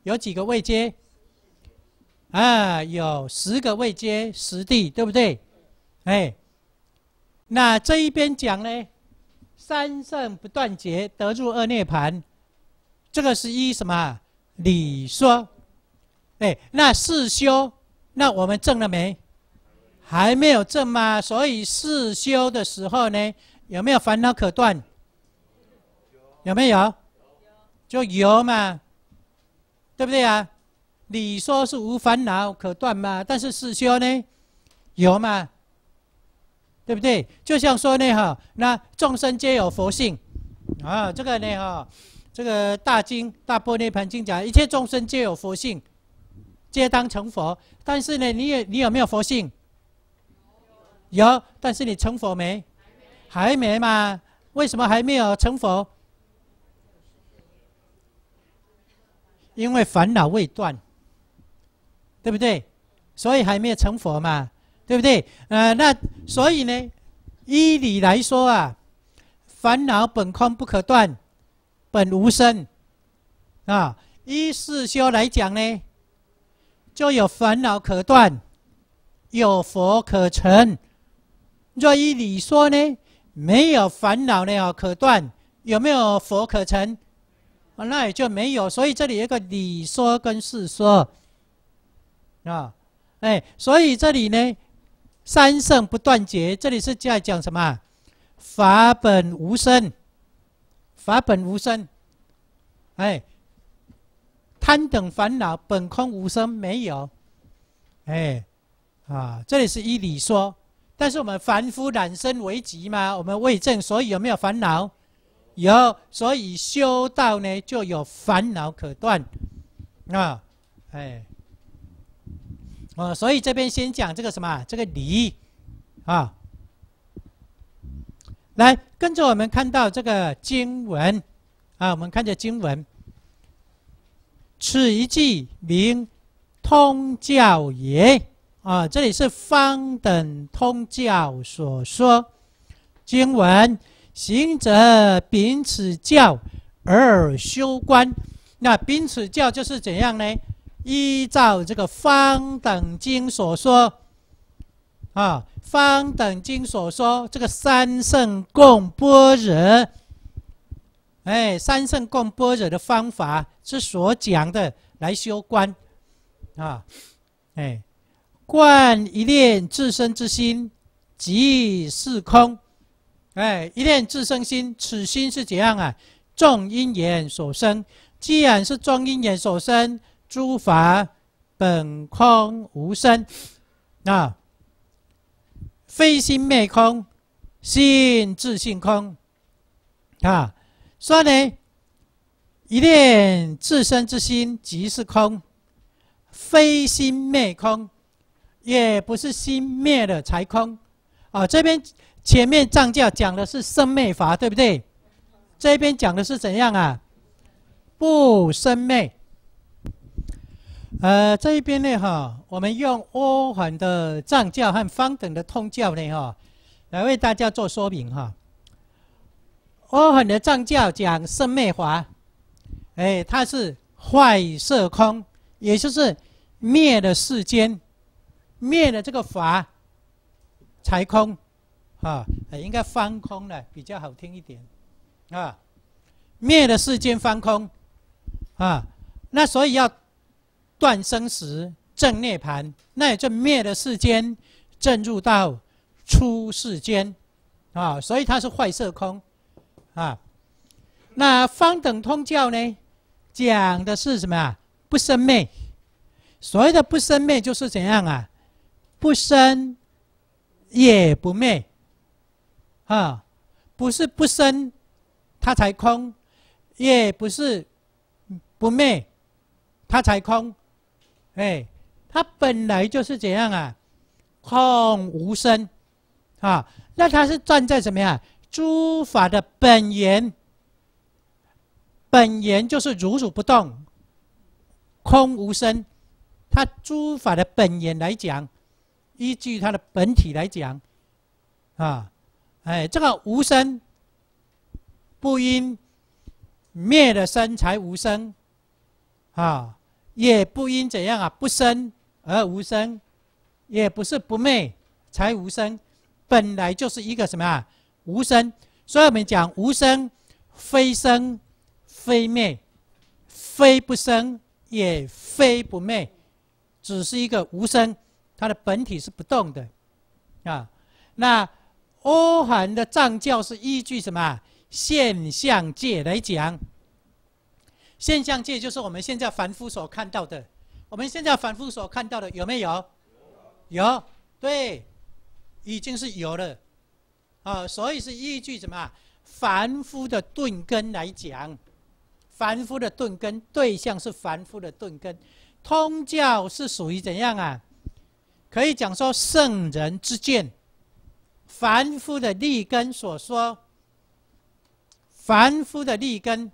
有几个未接？啊，有十个未接十地，对不对？哎，那这一边讲呢，三圣不断绝，得入二涅盘，这个是一什么理说？哎，那四修。那我们证了没？还没有证吗？所以四修的时候呢，有没有烦恼可断？有没有？就有嘛，对不对啊？你说是无烦恼可断嘛？但是四修呢，有嘛，对不对？就像说那哈，那众生皆有佛性啊，这个呢哈，这个大经《大波涅盘经》讲，一切众生皆有佛性。皆当成佛，但是呢，你有你有没有佛性？有，但是你成佛没？还没嘛？为什么还没有成佛？因为烦恼未断，对不对？所以还没有成佛嘛，对不对？呃，那所以呢，依理来说啊，烦恼本空不可断，本无生啊。依世修来讲呢？就有烦恼可断，有佛可成。若依理说呢，没有烦恼了可断，有没有佛可成？那也就没有。所以这里有一个理说跟事说啊，哎，所以这里呢，三圣不断绝，这里是在讲什么？法本无生，法本无生，哎。贪等烦恼本空无生没有，哎，啊，这里是以理说，但是我们凡夫染身为疾嘛，我们未证，所以有没有烦恼？有，所以修道呢就有烦恼可断，啊，哎，哦，所以这边先讲这个什么，这个理，啊，来跟着我们看到这个经文，啊，我们看着经文。此一句名通教也啊，这里是方等通教所说经文，行者秉此教而修观。那秉此教就是怎样呢？依照这个方等经所说啊，方等经所说这个三圣共播人。哎，三圣共般若的方法是所讲的来修观，啊，哎，观一念自身之心即是空，哎，一念自身心，此心是怎样啊？众因缘所生，既然是众因缘所生，诸法本空无生，啊，非心灭空，心自性空，啊。所以呢，一念自身之心即是空，非心灭空，也不是心灭了才空。啊，这边前面藏教讲的是生灭法，对不对？这边讲的是怎样啊？不生灭。呃，这一边呢，哈，我们用欧环的藏教和方等的通教呢，哈，来为大家做说明，哈。我很的藏教讲生灭法，哎，它是坏色空，也就是灭了世间，灭了这个法才空，啊，应该翻空了比较好听一点，啊，灭了世间翻空，啊，那所以要断生时正涅盘，那也就灭了世间，正入道出世间，啊，所以它是坏色空。啊，那方等通教呢，讲的是什么啊？不生灭，所谓的不生灭就是怎样啊？不生，也不灭。啊，不是不生，它才空；也不是不灭，它才空。哎，它本来就是这样啊，空无生。啊，那它是站在什么呀？诸法的本源，本源就是如如不动，空无生。它诸法的本源来讲，依据它的本体来讲，啊，哎，这个无生，不因灭的生才无生，啊，也不因怎样啊不生而无生，也不是不灭才无生，本来就是一个什么啊？无声。所以我们讲无声，非生，非灭，非不生也，非不灭，只是一个无声，它的本体是不动的，啊，那欧韩的藏教是依据什么现象界来讲？现象界就是我们现在凡夫所看到的，我们现在凡夫所看到的有没有？有，对，已经是有了。啊，所以是依据什么？凡夫的顿根来讲，凡夫的顿根对象是凡夫的顿根。通教是属于怎样啊？可以讲说圣人之见，凡夫的立根所说，凡夫的立根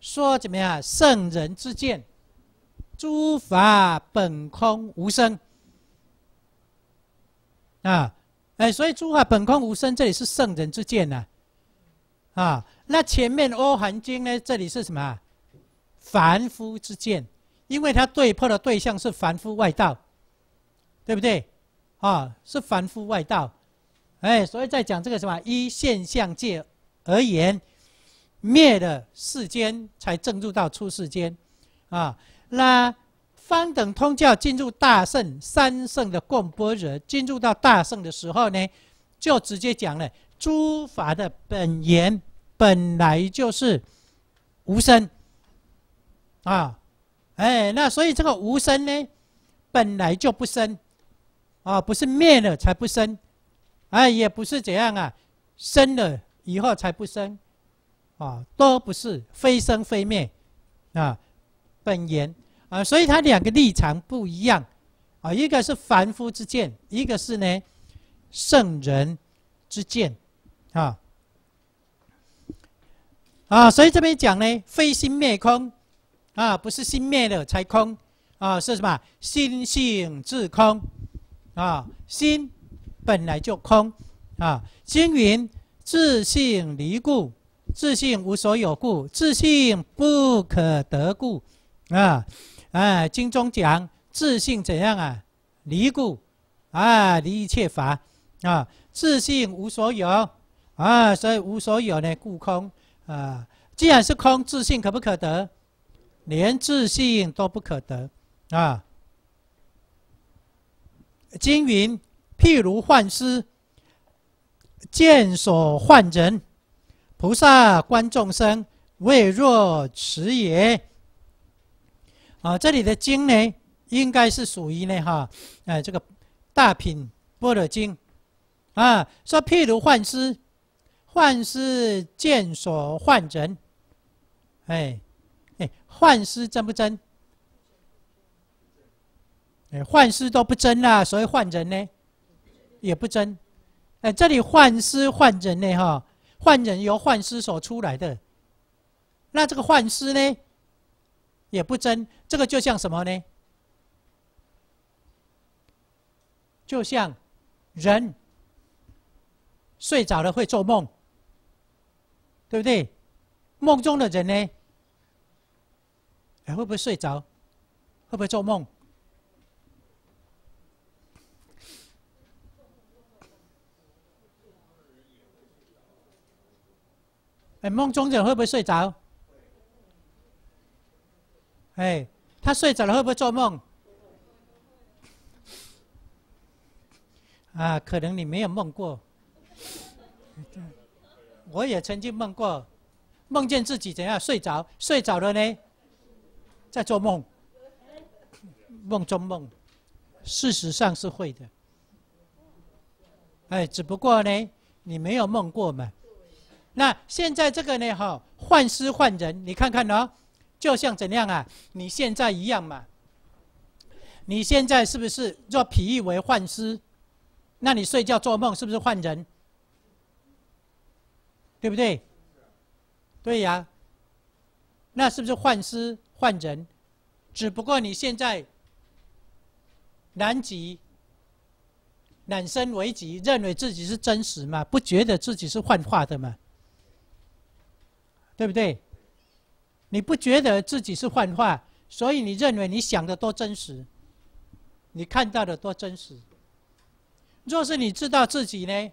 说怎么样？圣人之见，诸法本空无生啊。哎，所以诸法本空无生，这里是圣人之见呢，啊，那前面《阿含经》呢，这里是什么？凡夫之见，因为他对破的对象是凡夫外道，对不对？啊，是凡夫外道，哎，所以在讲这个什么一现象界而言，灭了世间才正入到出世间，啊，那。方等通教进入大圣三圣的观般若，进入到大圣的时候呢，就直接讲了：诸法的本源本来就是无生啊！哎，那所以这个无生呢，本来就不生啊，不是灭了才不生，哎，也不是怎样啊，生了以后才不生啊，都不是非生非灭啊，本源。啊，所以他两个立场不一样，啊，一个是凡夫之见，一个是呢圣人之见，啊，啊，所以这边讲呢，非心灭空，啊，不是心灭了才空，啊，是什么？心性自空，啊，心本来就空，啊，经云：自性离故，自性无所有故，自性不可得故，啊。哎，经中讲自信怎样啊？离故，啊，离一切法，啊，自信无所有，啊，所以无所有呢故空，啊，既然是空，自信可不可得？连自信都不可得，啊。经云：譬如幻师，见所幻人，菩萨观众生，未若此也。啊，这里的经呢，应该是属于呢，哈，哎，这个《大品般若经》啊，说譬如幻师，幻师见所幻人，哎，哎，幻师真不真？哎，幻师都不真啦，所以幻人呢，也不真。哎，这里幻师幻人呢，哈，幻人由幻师所出来的，那这个幻师呢？也不争，这个就像什么呢？就像人睡着了会做梦，对不对？梦中的人呢？哎，会不会睡着？会不会做梦？哎，梦中人会不会睡着？哎，他睡着了会不会做梦？啊，可能你没有梦过。我也曾经梦过，梦见自己怎样睡着，睡着了呢，在做梦，梦中梦，事实上是会的。哎，只不过呢，你没有梦过嘛。那现在这个呢，哈，幻师幻人，你看看呢。就像怎样啊？你现在一样嘛？你现在是不是若疲意为幻师？那你睡觉做梦是不是幻人？对不对？对呀。那是不是幻师幻人？只不过你现在难极懒身为极，认为自己是真实嘛？不觉得自己是幻化的嘛？对不对？你不觉得自己是幻化，所以你认为你想的多真实，你看到的多真实。若是你知道自己呢，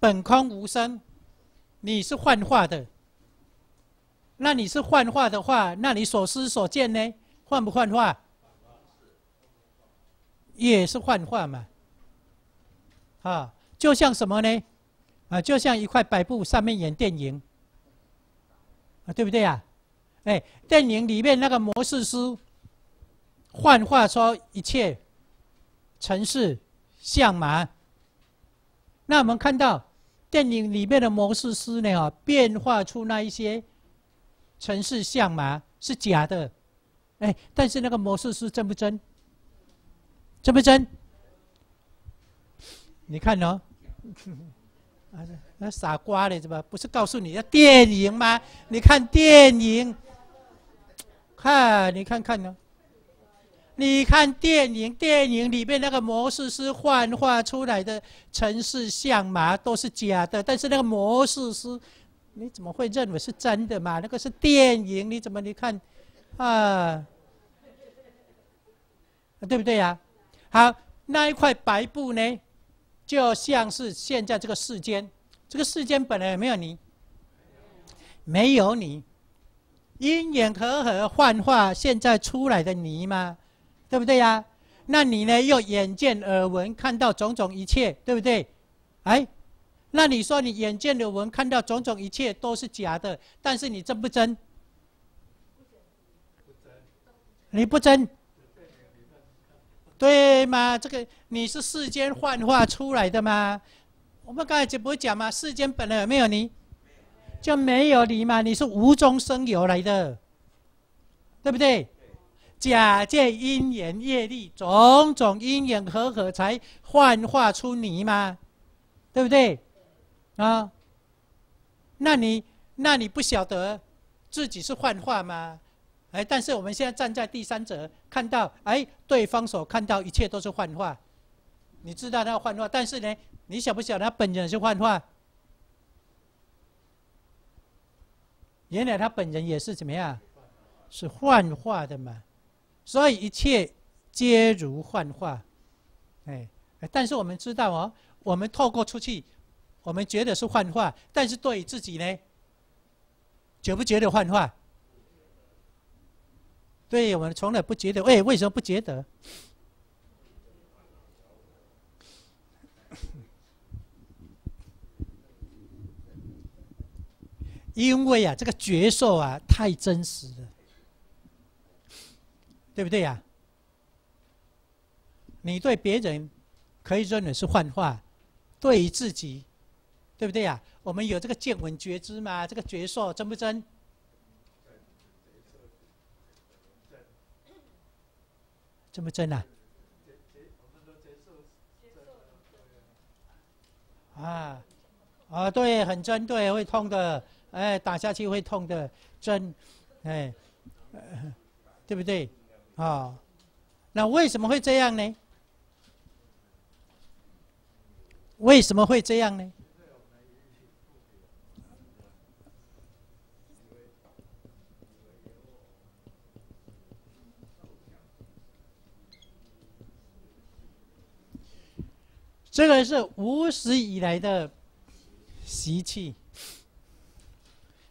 本空无生，你是幻化的，那你是幻化的话，那你所思所见呢，幻不幻化？也是幻化嘛，啊，就像什么呢？啊，就像一块白布上面演电影。啊，对不对啊？哎，电影里面那个魔术师幻化说一切城市像马，那我们看到电影里面的魔术师呢，变化出那一些城市相马是假的，哎，但是那个魔术师真不真？真不真？你看啊，那傻瓜嘞，怎么不是告诉你要电影吗？你看电影，看，你看看呢？你看电影，电影里面那个魔术师幻化出来的城市、像马都是假的，但是那个魔术师，你怎么会认为是真的嘛？那个是电影，你怎么你看啊？对不对呀？好，那一块白布呢，就像是现在这个世间。这个世间本来没有你，没有你，因缘和合幻化现在出来的你吗？对不对呀？那你呢？又眼见耳闻，看到种种一切，对不对？哎，那你说你眼见的、闻看到种种一切都是假的，但是你真？不真，你不真，对吗？这个你是世间幻化出来的吗？我们刚才就不讲嘛，世间本来有没有你，就没有你嘛，你是无中生有来的，对不对？假借因缘业力种种因缘合合才幻化出你嘛，对不对？啊，那你那你不晓得自己是幻化吗？哎，但是我们现在站在第三者看到，哎，对方所看到一切都是幻化，你知道他幻化，但是呢？你晓不晓得他本人是幻化？原来他本人也是怎么样？是幻化的嘛？所以一切皆如幻化，哎，但是我们知道哦，我们透过出去，我们觉得是幻化，但是对于自己呢，觉不觉得幻化？对我们从来不觉得，哎，为什么不觉得？因为啊，这个角色啊，太真实了，对不对呀？你对别人可以说你是幻化，对于自己，对不对呀？我们有这个见闻觉知嘛？这个角色真不真？真不真啊？啊啊，对，很针对，会痛的。哎，打下去会痛的针，哎，对不对？啊，那为什么会这样呢？为什么会这样呢？这个是无史以来的习气。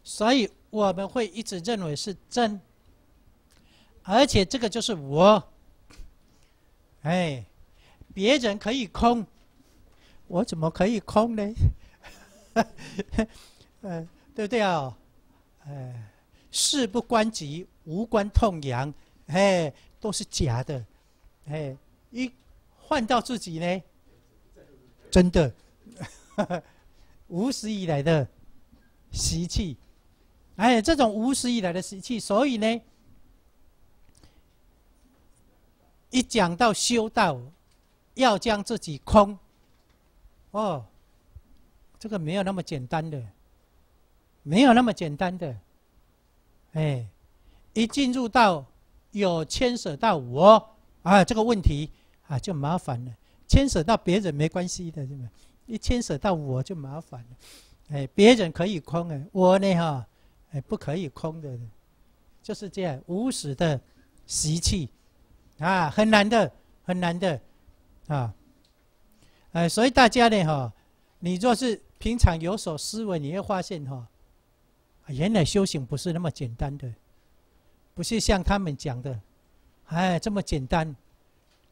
所以我们会一直认为是真，而且这个就是我。哎，别人可以空，我怎么可以空呢？呃，对不对啊？哎，事不关己，无关痛痒，哎，都是假的。哎，一换到自己呢，真的，无始以来的习气。哎，这种无始以来的习气，所以呢，一讲到修道，要将自己空，哦，这个没有那么简单的，没有那么简单的，哎，一进入到有牵扯到我啊，这个问题啊就麻烦了。牵扯到别人没关系的，是一牵扯到我就麻烦了，哎，别人可以空哎，我呢哈？哎，不可以空的，就是这样无始的习气，啊，很难的，很难的，啊，哎，所以大家呢，哈，你若是平常有所思维，你会发现，哈，原来修行不是那么简单的，不是像他们讲的，哎，这么简单，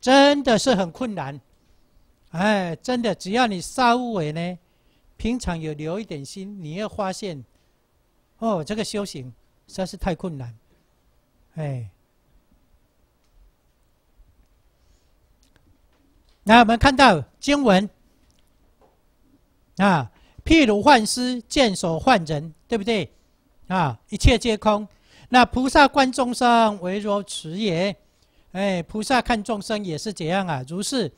真的是很困难，哎，真的，只要你稍微呢，平常有留一点心，你会发现。哦，这个修行实在是太困难，哎。来，我们看到经文啊，譬如幻师见所幻人，对不对？啊，一切皆空。那菩萨观众生为若此也，哎，菩萨看众生也是这样啊，如是，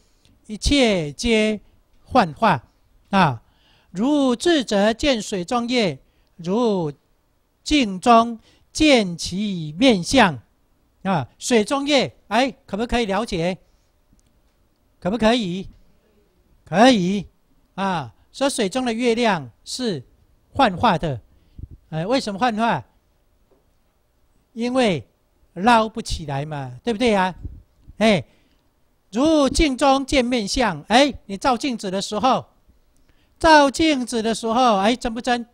一切皆幻化啊。如智者见水庄叶，如。镜中见其面相，啊，水中月，哎，可不可以了解？可不可以？可以，啊，说水中的月亮是幻化的，哎，为什么幻化？因为捞不起来嘛，对不对啊？哎，如镜中见面相，哎，你照镜子的时候，照镜子的时候，哎，真不真？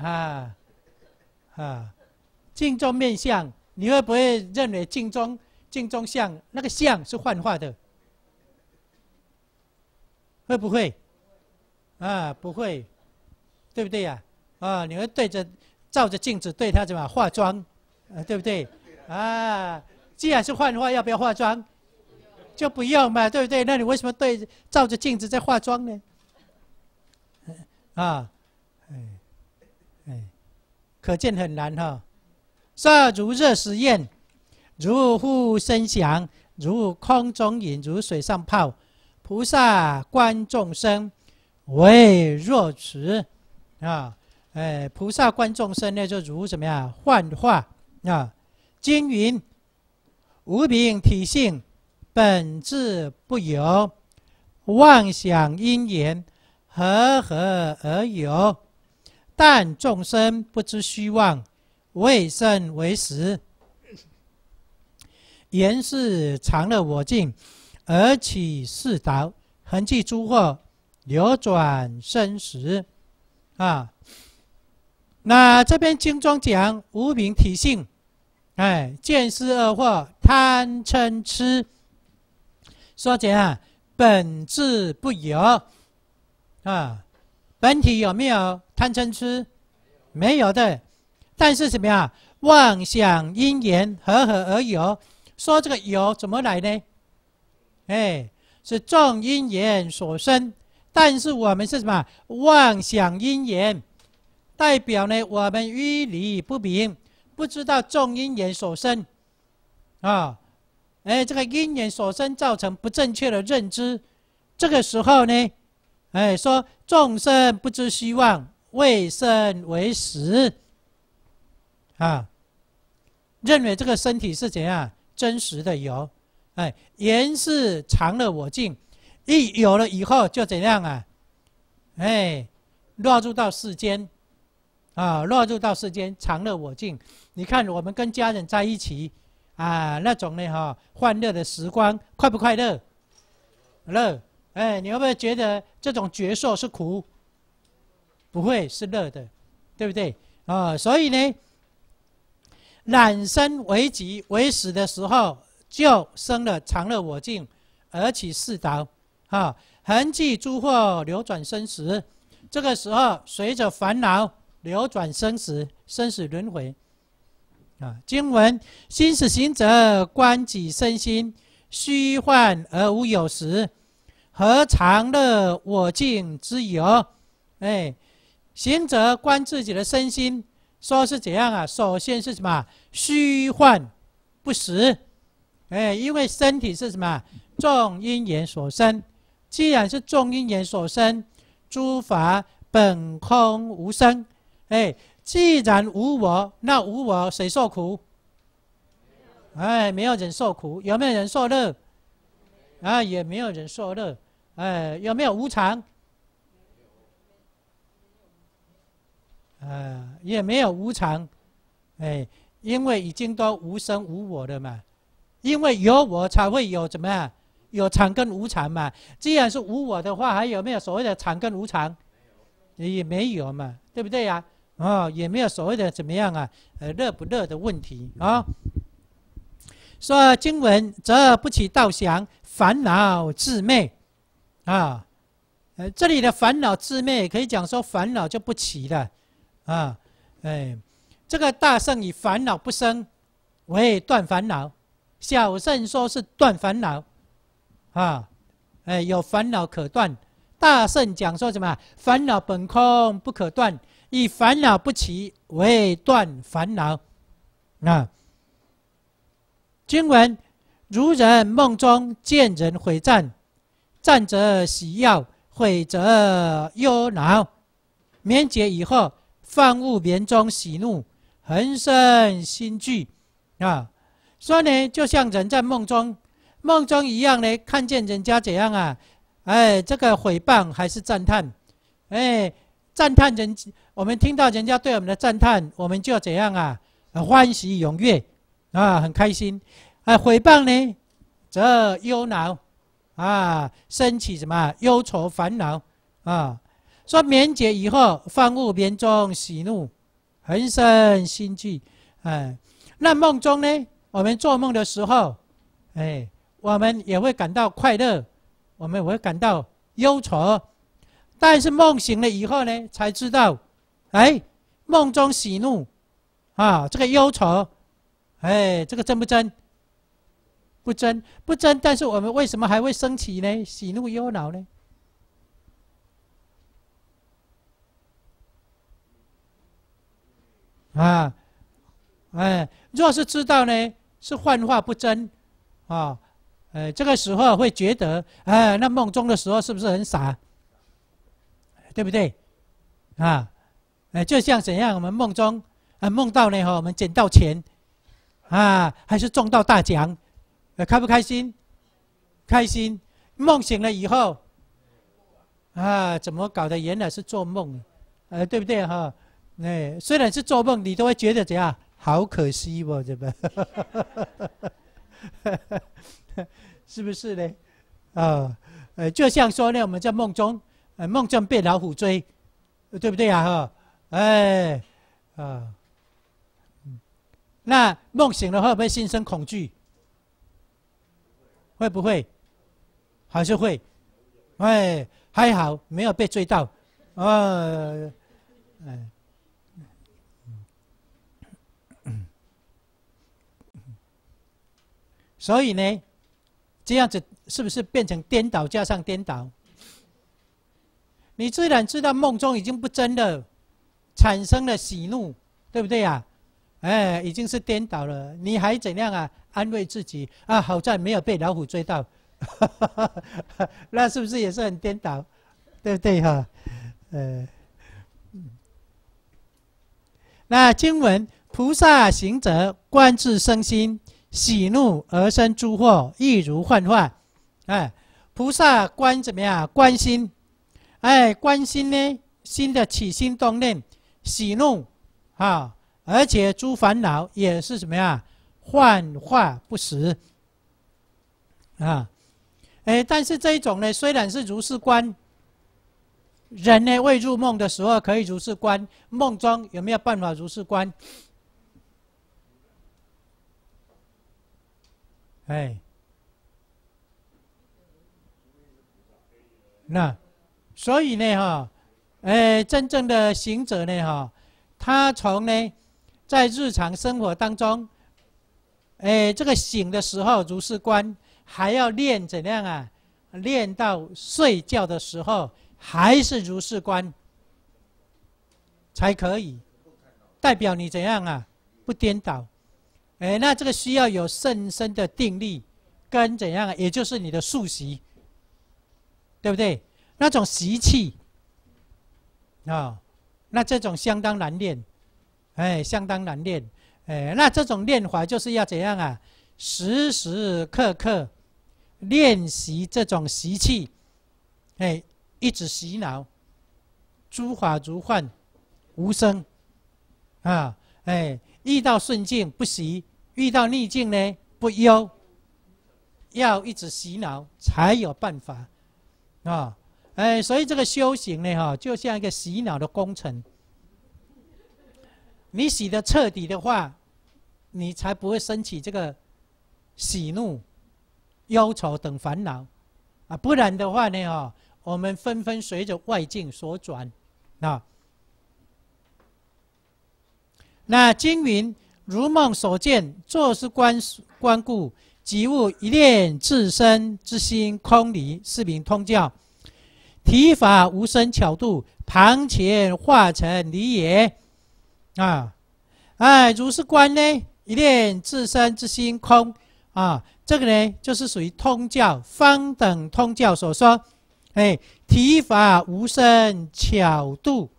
啊 啊！镜中面相，你会不会认为镜中镜中相那个像是幻化的？会不会？啊，不会，对不对呀？啊，你会对着照着镜子对他怎么化妆？啊，对不对？啊，既然是幻化，要不要化妆？就不用嘛，对不对？那你为什么对照着镜子在化妆呢？啊，哎哎，可见很难哈。色如热食焰，如呼声响，如空中影，如水上泡。菩萨观众生，为若此啊。哎，菩萨观众生呢，就如怎么样？幻化啊。经云：无明体性，本质不由，妄想因缘。和合而有，但众生不知虚妄，为生为实？言是常了我净，而起是道痕迹诸惑，流转生死。啊，那这边经装讲无名体性，哎，见色恶货贪嗔痴，说讲本质不由。啊，本体有没有贪嗔痴？没有的。但是什么呀？妄想因缘和合而有。说这个有怎么来呢？哎，是众因缘所生。但是我们是什么妄想因缘？代表呢，我们于理不明，不知道众因缘所生。啊，哎，这个因缘所生造成不正确的认知。这个时候呢？哎，说众生不知希望，为生为死，啊，认为这个身体是怎样真实的有？哎，缘是常乐我净，一有了以后就怎样啊？哎，落入到世间，啊，落入到世间，常乐我净。你看我们跟家人在一起，啊，那种呢哈，欢乐的时光，快不快乐？乐。哎，你会不会觉得这种觉受是苦？不会是乐的，对不对？啊，所以呢，染身为己为死的时候，就生了常乐我净，而起四道啊，痕迹诸惑流转生死。这个时候，随着烦恼流转生死，生死轮回啊。经文：心死行者观己身心虚幻而无有时。何尝乐我净之由？哎，行者观自己的身心，说是怎样啊？首先是什么？虚幻不实。哎，因为身体是什么？众因缘所生。既然是众因缘所生，诸法本空无生。哎，既然无我，那无我谁受苦？哎，没有人受苦。有没有人受乐？啊，也没有人受乐。哎，有没有无常？呃，也没有无常，哎，因为已经都无生无我的嘛。因为有我才会有怎么样？有常跟无常嘛。既然是无我的话，还有没有所谓的常跟无常？也没有嘛，对不对呀？哦，也没有所谓的怎么样啊？呃，热不热的问题啊？说经文则不起道想，烦恼自灭。啊，呃，这里的烦恼自灭，可以讲说烦恼就不起了，啊，哎，这个大圣以烦恼不生为断烦恼，小圣说是断烦恼，啊，哎，有烦恼可断，大圣讲说什么？烦恼本空不可断，以烦恼不起为断烦恼。那，经文如人梦中见人回战。赞则喜耀，毁则忧恼。免节以后，放物眠中喜怒，横生心惧。啊，说呢，就像人在梦中，梦中一样呢，看见人家怎样啊？哎，这个毁谤还是赞叹？哎，赞叹人，我们听到人家对我们的赞叹，我们就怎样啊？欢喜踊跃，啊，很开心。啊，毁谤呢，则忧恼。啊，升起什么忧愁烦恼啊？说眠解以后，方悟眠中喜怒恒生心悸。哎，那梦中呢？我们做梦的时候，哎，我们也会感到快乐，我们也会感到忧愁。但是梦醒了以后呢，才知道，哎，梦中喜怒，啊，这个忧愁，哎，这个真不真？不争，不争，但是我们为什么还会升起呢？喜怒忧恼呢？啊，哎，若是知道呢，是幻化不真，啊，呃，这个时候会觉得，哎，那梦中的时候是不是很傻？对不对？啊，哎，就像怎样？我们梦中啊，梦到呢，哈，我们捡到钱，啊，还是中到大奖。开不开心？开心，梦醒了以后，啊，怎么搞的？原来是做梦，呃，对不对哈？那虽然是做梦，你都会觉得怎样？好可惜哦，这个，是不是呢？啊，呃，就像说呢，我们在梦中，呃，梦中被老虎追，对不对呀？哈，哎，啊，那梦醒了会不会心生恐惧？会不会？还是会？哎，还好没有被追到。啊，哎，所以呢，这样子是不是变成颠倒加上颠倒？你自然知道梦中已经不真的，产生了喜怒，对不对呀？哎，已经是颠倒了，你还怎样啊？安慰自己啊，好在没有被老虎追到，那是不是也是很颠倒，对不对哈？呃，那经文，菩萨行者观自身心喜怒而生诸惑，易如幻化。哎，菩萨观怎么样？观心。哎，观心呢，心的起心动念，喜怒，啊，而且诸烦恼也是怎么样？幻化不实啊，哎，但是这一种呢，虽然是如是观，人呢未入梦的时候可以如是观，梦中有没有办法如是观？哎，那所以呢，哈，哎，真正的行者呢，哈，他从呢在日常生活当中。哎，这个醒的时候如是观，还要练怎样啊？练到睡觉的时候还是如是观，才可以，代表你怎样啊？不颠倒。哎，那这个需要有甚深的定力，跟怎样，也就是你的素习，对不对？那种习气啊，那这种相当难练，哎，相当难练。哎，那这种练法就是要怎样啊？时时刻刻练习这种习气，哎，一直洗脑，诸法如幻，无声，啊，哎，遇到顺境不喜，遇到逆境呢不忧，要一直洗脑才有办法，啊，哎，所以这个修行呢，哈，就像一个洗脑的工程，你洗的彻底的话。你才不会升起这个喜怒、忧愁等烦恼啊！不然的话呢？哦，我们纷纷随着外境所转啊。那经云：“如梦所见，作是观观故，即悟一念自身之心空离，是名通教。提法无声巧度，旁前化成离也。”啊，哎，如是观呢？一念自身之心空，啊，这个呢就是属于通教方等通教所说，哎，提法无生巧度，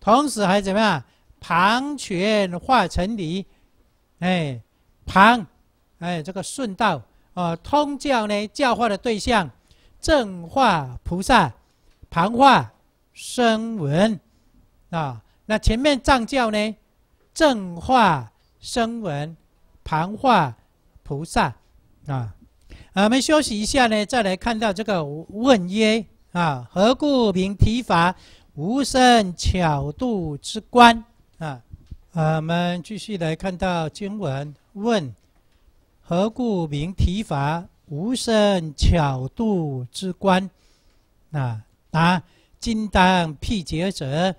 同时还怎么样旁权化成理，哎，旁，哎这个顺道啊，通教呢教化的对象正化菩萨，旁化声闻，啊，那前面藏教呢正化。声闻、盘化、菩萨，啊，我们休息一下呢，再来看到这个问曰：啊，何故名提法无甚巧度之观？啊，我们继续来看到经文问：何故名提法无甚巧度之观？啊？答：今当辟劫者。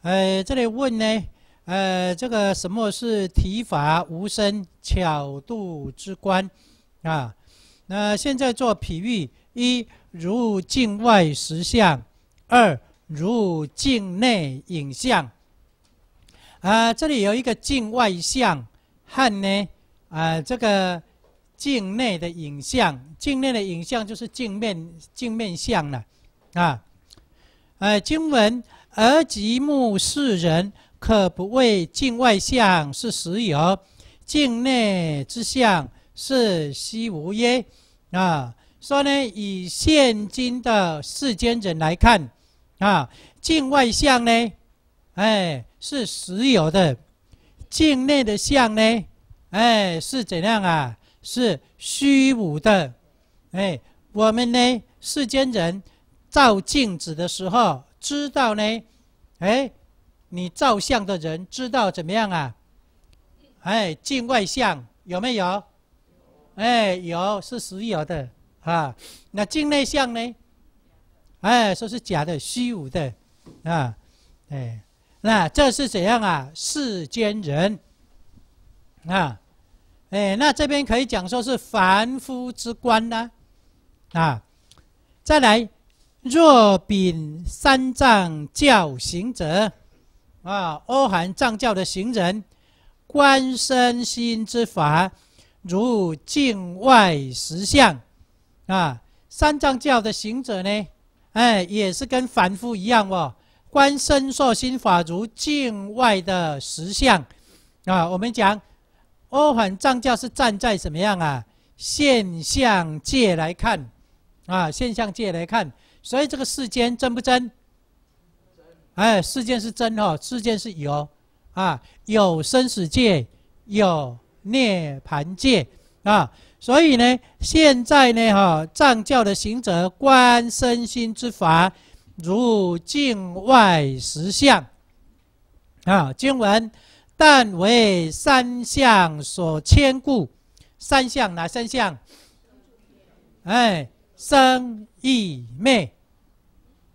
呃，这里问呢？呃，这个什么是体法无声巧度之观，啊？那现在做比喻：一如境外实像，二如境内影像。啊，这里有一个境外像和呢啊这个境内的影像，境内的影像就是镜面镜面像了，啊。呃，经文而极目视人。可不谓境外相是实有，境内之相是虚无耶？啊，说呢，以现今的世间人来看，啊，境外相呢，哎，是实有的；境内的相呢，哎，是怎样啊？是虚无的。哎，我们呢，世间人照镜子的时候，知道呢，哎。你照相的人知道怎么样啊？哎，境外相有没有？哎，有是实有的啊。那境内相呢？哎，说是假的虚无的啊。哎，那这是怎样啊？世间人啊，哎，那这边可以讲说是凡夫之观呢啊。再来，若禀三藏教行者。啊，欧韩藏教的行人，观身心之法，如境外实相，啊，三藏教的行者呢，哎，也是跟凡夫一样哦，观身受心法如境外的石像。啊，我们讲欧韩藏教是站在什么样啊？现象界来看，啊，现象界来看，所以这个世间真不真？哎，世间是真哈，世间是有，啊，有生死界，有涅盘界，啊，所以呢，现在呢，哈，藏教的行者观身心之法，如境外实相，啊，经文，但为三相所牵固，三相哪三相？哎，生、意灭，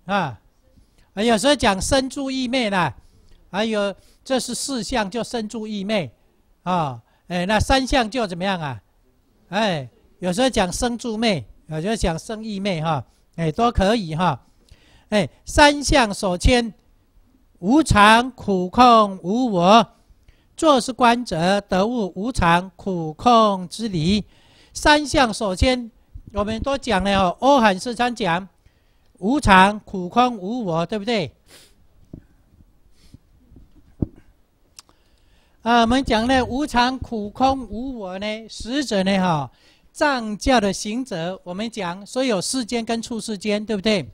啊。啊，有时候讲生诸异昧啦，还有这是四项就生诸异昧，啊，哎，那三项就怎么样啊？哎，有时候讲生诸妹，有时候讲生异妹哈，哎，都可以哈，哎，三项所牵，无常、苦、空、无我，做是观者得悟无常、苦、空之理。三项所牵，我们都讲了哦，《欧韩四川讲。无常、苦、空、无我，对不对？啊，我们讲呢，无常、苦、空、无我呢，实则呢，哈，藏教的行者，我们讲所有世间跟处世间，对不对？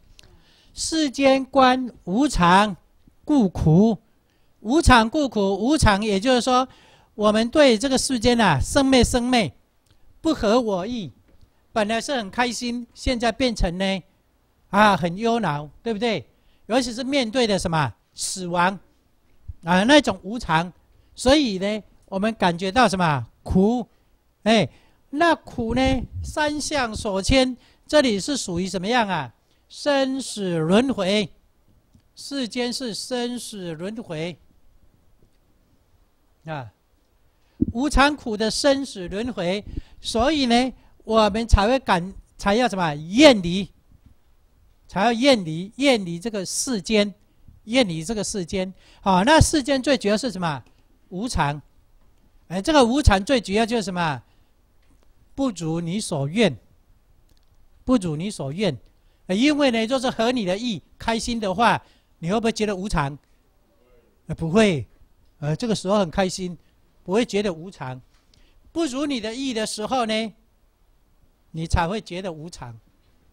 世间观无常故苦，无常故苦，无常也就是说，我们对这个世间啊，生灭生灭，不合我意，本来是很开心，现在变成呢？啊，很忧恼，对不对？尤其是面对的什么死亡，啊，那种无常，所以呢，我们感觉到什么苦？哎，那苦呢？三相所牵，这里是属于什么样啊？生死轮回，世间是生死轮回，啊，无常苦的生死轮回，所以呢，我们才会感，才要什么厌离。才要厌离，厌离这个世间，厌离这个世间。好，那世间最主要是什么？无常。哎，这个无常最主要就是什么？不如你所愿，不如你所愿。因为呢，若是合你的意、开心的话，你会不会觉得无常？不会。呃，这个时候很开心，不会觉得无常。不如你的意的时候呢，你才会觉得无常。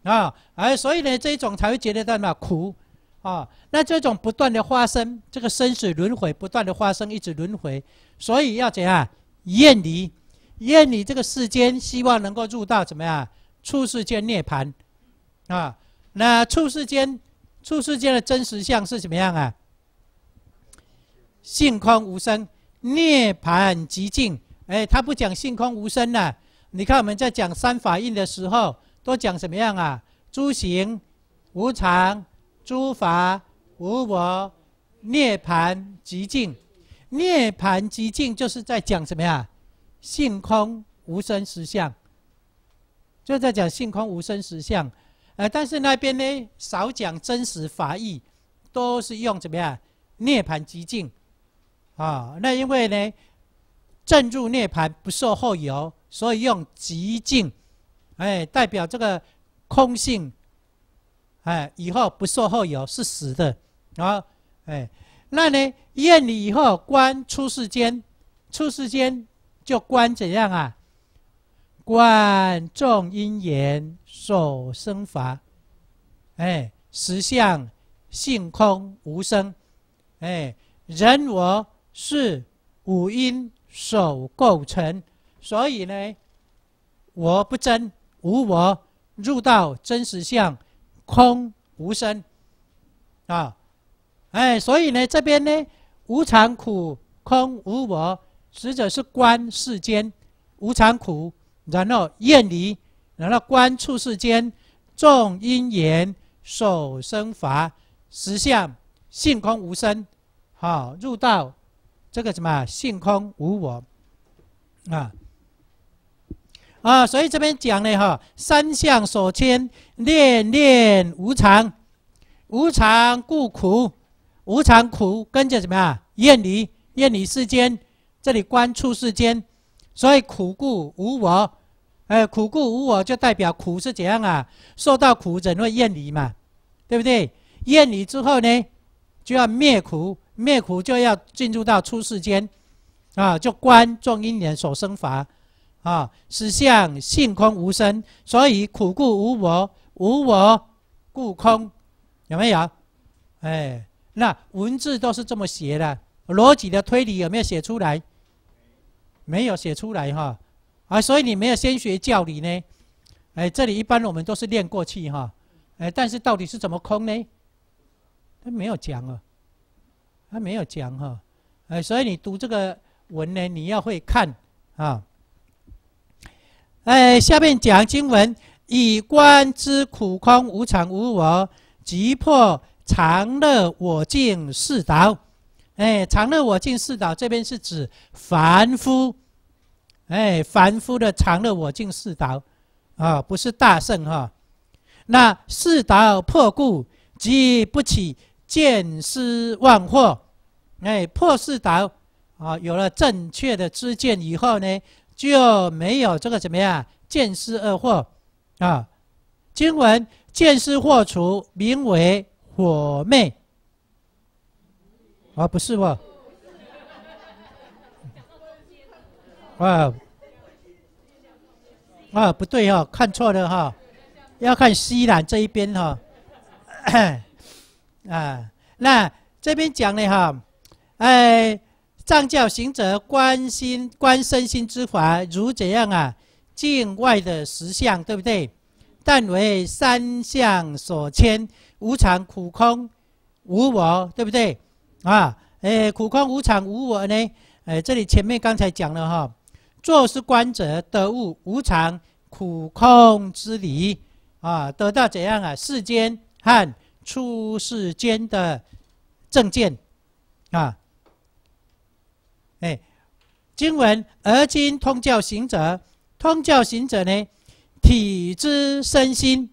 啊，而所以呢，这一种才会觉得到那苦，啊，那这种不断的发生，这个生死轮回不断的发生，一直轮回，所以要怎样？厌离，厌离这个世间，希望能够入到怎么样？处世间涅槃，啊，那处世间，处世间的真实相是怎么样啊？性空无生，涅槃极境。哎，他不讲性空无生呢？你看我们在讲三法印的时候。都讲什么样啊？诸行无常，诸法无我，涅盘极尽。涅盘极尽就是在讲什么呀？性空无生实相，就在讲性空无生实相。呃，但是那边呢少讲真实法义，都是用怎么样？涅盘极尽。啊，那因为呢，正入涅盘不受后有，所以用极尽。哎，代表这个空性。哎，以后不受后有，是死的。然后，哎，那呢？愿你以后观出世间，出世间就观怎样啊？观众因缘所生法。哎，实相性空无生。哎，人我是五因所构成，所以呢，我不争。无我，入道真实相，空无生，啊，哎，所以呢，这边呢，无常苦空无我，实者是观世间，无常苦，然后厌离，然后观处世间，众因缘守生法，实相性空无生，好，入道这个什么性空无我，啊。啊，所以这边讲呢，哈，三相所牵，念念无常，无常故苦，无常苦跟着什么啊？厌离，厌离世间，这里观出世间，所以苦故无我，呃，苦故无我就代表苦是怎样啊？受到苦怎会厌离嘛？对不对？厌离之后呢，就要灭苦，灭苦就要进入到出世间，啊，就观众因缘所生法。啊！是相性空无生，所以苦故无我，无我故空，有没有？哎，那文字都是这么写的，逻辑的推理有没有写出来？没有写出来哈，啊，所以你没有先学教理呢。哎，这里一般我们都是念过去哈，哎，但是到底是怎么空呢？他没有讲哦，他没有讲哈，哎，所以你读这个文呢，你要会看啊。哎，下面讲经文，以观之苦空无常无我，即破常乐我净四道。哎，常乐我净四道这边是指凡夫。哎，凡夫的常乐我净四道，啊，不是大圣哈。那四道破故，即不起见思万惑。哎，破四道，啊，有了正确的知见以后呢？就没有这个怎么样？见失恶祸啊！经文见失祸除，名为火灭啊，不是我。啊啊，不对哦，看错了哈，要看西南这一边哈 啊，那这边讲的哈，哎。藏教行者观心、观身心之法，如怎样啊？境外的实相，对不对？但为三相所牵，无常、苦、空、无我对不对？啊，哎，苦空无常无我呢？哎，这里前面刚才讲了哈，坐是观者得悟无常、苦空之理啊，得到怎样啊？世间和出世间的正见啊。今闻而今通教行者，通教行者呢？体之身心，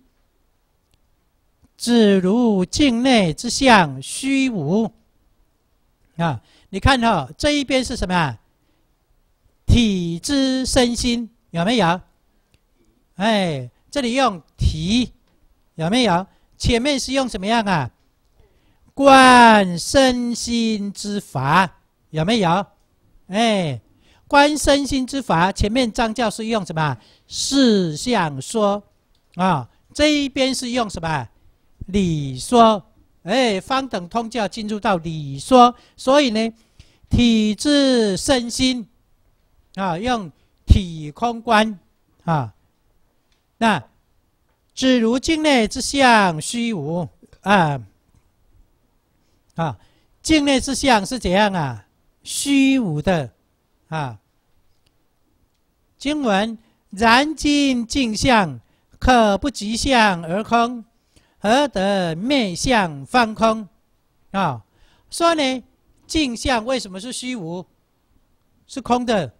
只如境内之相虚无。啊，你看哦，这一边是什么啊？体之身心有没有？哎，这里用体有没有？前面是用什么样啊？观身心之法有没有？哎。观身心之法，前面章教是用什么？事相说，啊，这一边是用什么？理说，哎，方等通教进入到理说，所以呢，体质身心，啊，用体空观，啊，那只如境内之相虚无，啊，啊，境内之相是怎样啊？虚无的。啊！经文：然今镜相，可不及相而空，何得灭相方空？啊！说呢，镜相为什么是虚无？是空的，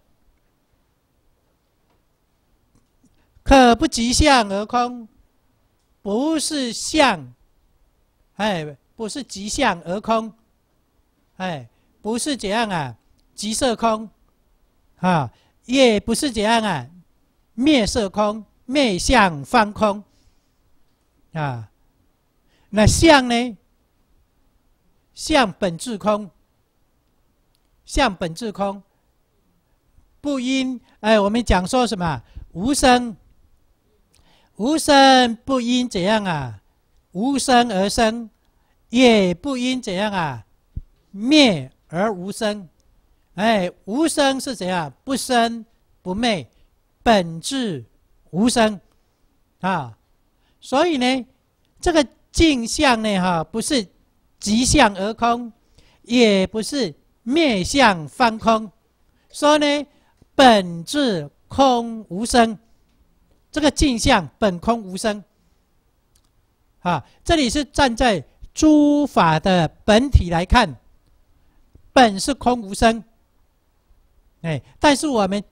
可不及相而空，不是相，哎，不是即相而空，哎，不是这样啊，即色空。啊，也不是这样啊！灭色空，灭相方空。啊，那相呢？相本质空，相本质空，不因哎，我们讲说什么？无声，无声不因怎样啊？无声而生，也不因怎样啊？灭而无声。哎，无声是怎样？不生不灭，本质无声啊！所以呢，这个镜像呢，哈，不是即相而空，也不是灭相方空，说呢，本质空无声，这个镜像本空无声啊！这里是站在诸法的本体来看，本是空无声。哎，但是我们，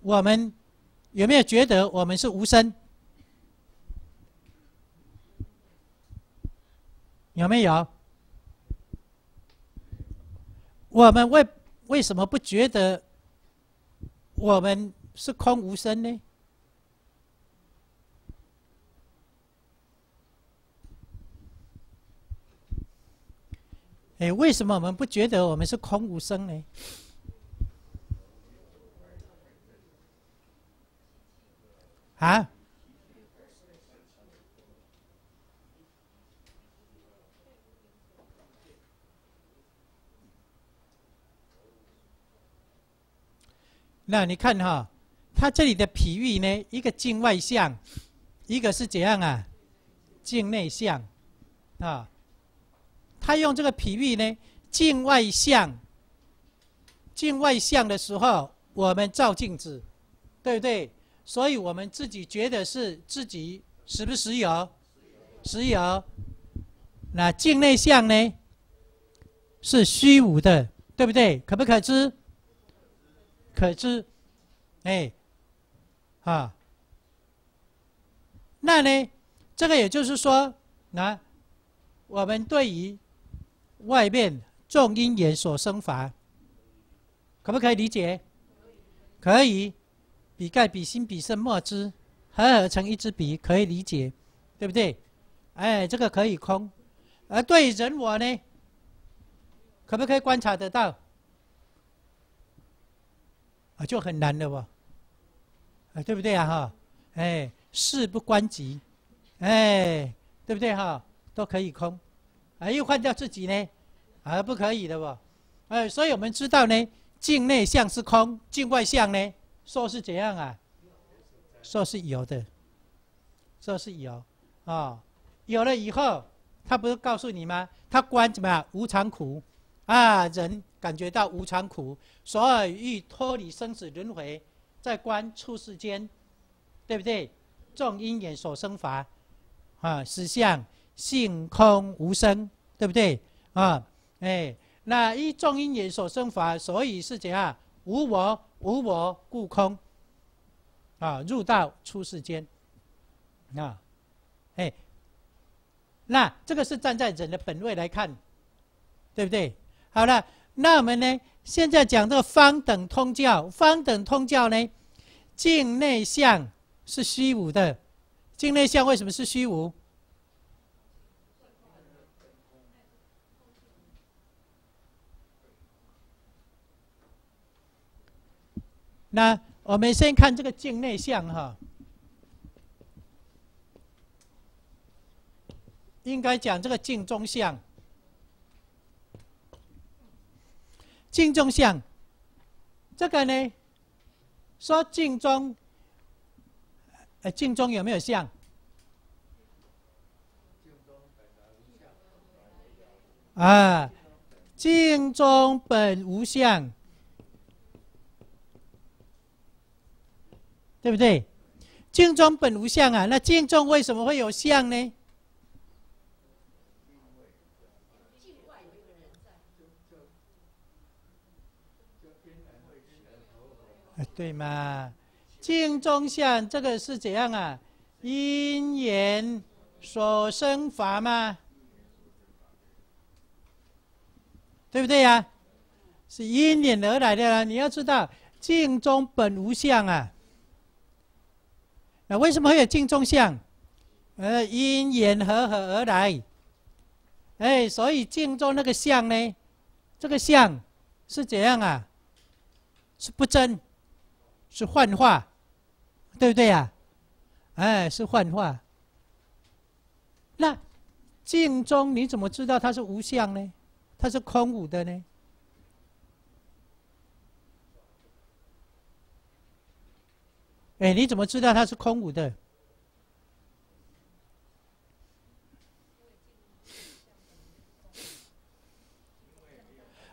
我们有没有觉得我们是无声？有没有？我们为为什么不觉得我们是空无声呢？哎，为什么我们不觉得我们是空无生呢？啊？那你看哈，它这里的脾喻呢，一个经外向，一个是怎样啊？经内向，啊？他用这个比喻呢，境外相，境外相的时候，我们照镜子，对不对？所以我们自己觉得是自己是不是有？是有。那境内相呢？是虚无的，对不对？可不可知？可知。哎，啊，那呢？这个也就是说，那我们对于。外面众因缘所生法，可不可以理解？可以，彼盖、彼心、彼身莫知，合而成一支笔，可以理解，对不对？哎，这个可以空。而对人我呢，可不可以观察得到？啊，就很难了不？啊，对不对啊？哈，哎，事不关己，哎，对不对？哈，都可以空。啊！又换掉自己呢？啊，不可以的不？哎，所以我们知道呢，境内相是空，境外相呢，说是怎样啊？说是有的，说是有，哦，有了以后，他不是告诉你吗？他观怎么样？无常苦，啊，人感觉到无常苦，所以欲脱离生死轮回，在观出世间，对不对？众因缘所生法，啊，实相。性空无生，对不对？啊，哎，那一众因也所生法，所以是怎样，无我无我故空。啊，入道出世间，啊，哎，那这个是站在人的本位来看，对不对？好了，那我们呢，现在讲这个方等通教，方等通教呢，境内相是虚无的，境内相为什么是虚无？那我们先看这个镜内相哈，应该讲这个镜中相，镜中相，这个呢，说镜中，呃，镜中有没有相？啊，镜中本无相。对不对？镜中本无相啊，那镜中为什么会有相呢？对嘛，镜中相这个是怎样啊？因缘所生法吗？对不对呀？是因缘而来的啊！你要知道，镜中本无相啊。那为什么会有镜中相？呃，因缘和合而来。哎，所以镜中那个相呢，这个相是怎样啊？是不真，是幻化，对不对呀？哎，是幻化。那镜中你怎么知道它是无相呢？它是空无的呢？哎，你怎么知道它是空无的？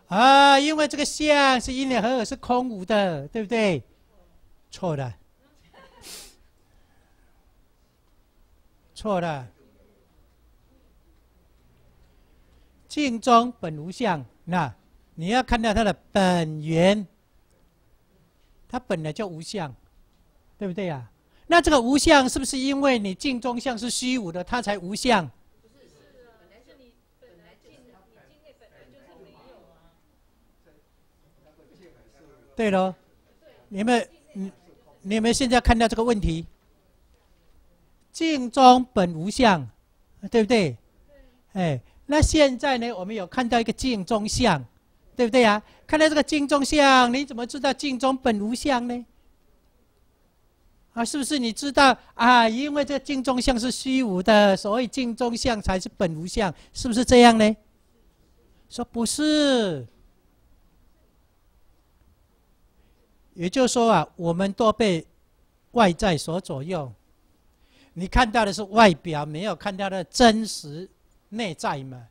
啊，因为这个相是一念合是空无的，对不对？错的，错的，镜中本无相。那你要看到它的本源，它本来就无相。对不对呀？那这个无相是不是因为你镜中像是虚无的，它才无相？对喽。你们，你，你们现在看到这个问题？镜中本无相，对不对？哎，那现在呢？我们有看到一个镜中相，对不对呀？看到这个镜中相，你怎么知道镜中本无相呢？啊，是不是你知道啊？因为这镜中像是虚无的，所以镜中相才是本无相，是不是这样呢？说不是，也就是说啊，我们都被外在所左右，你看到的是外表，没有看到的真实内在嘛？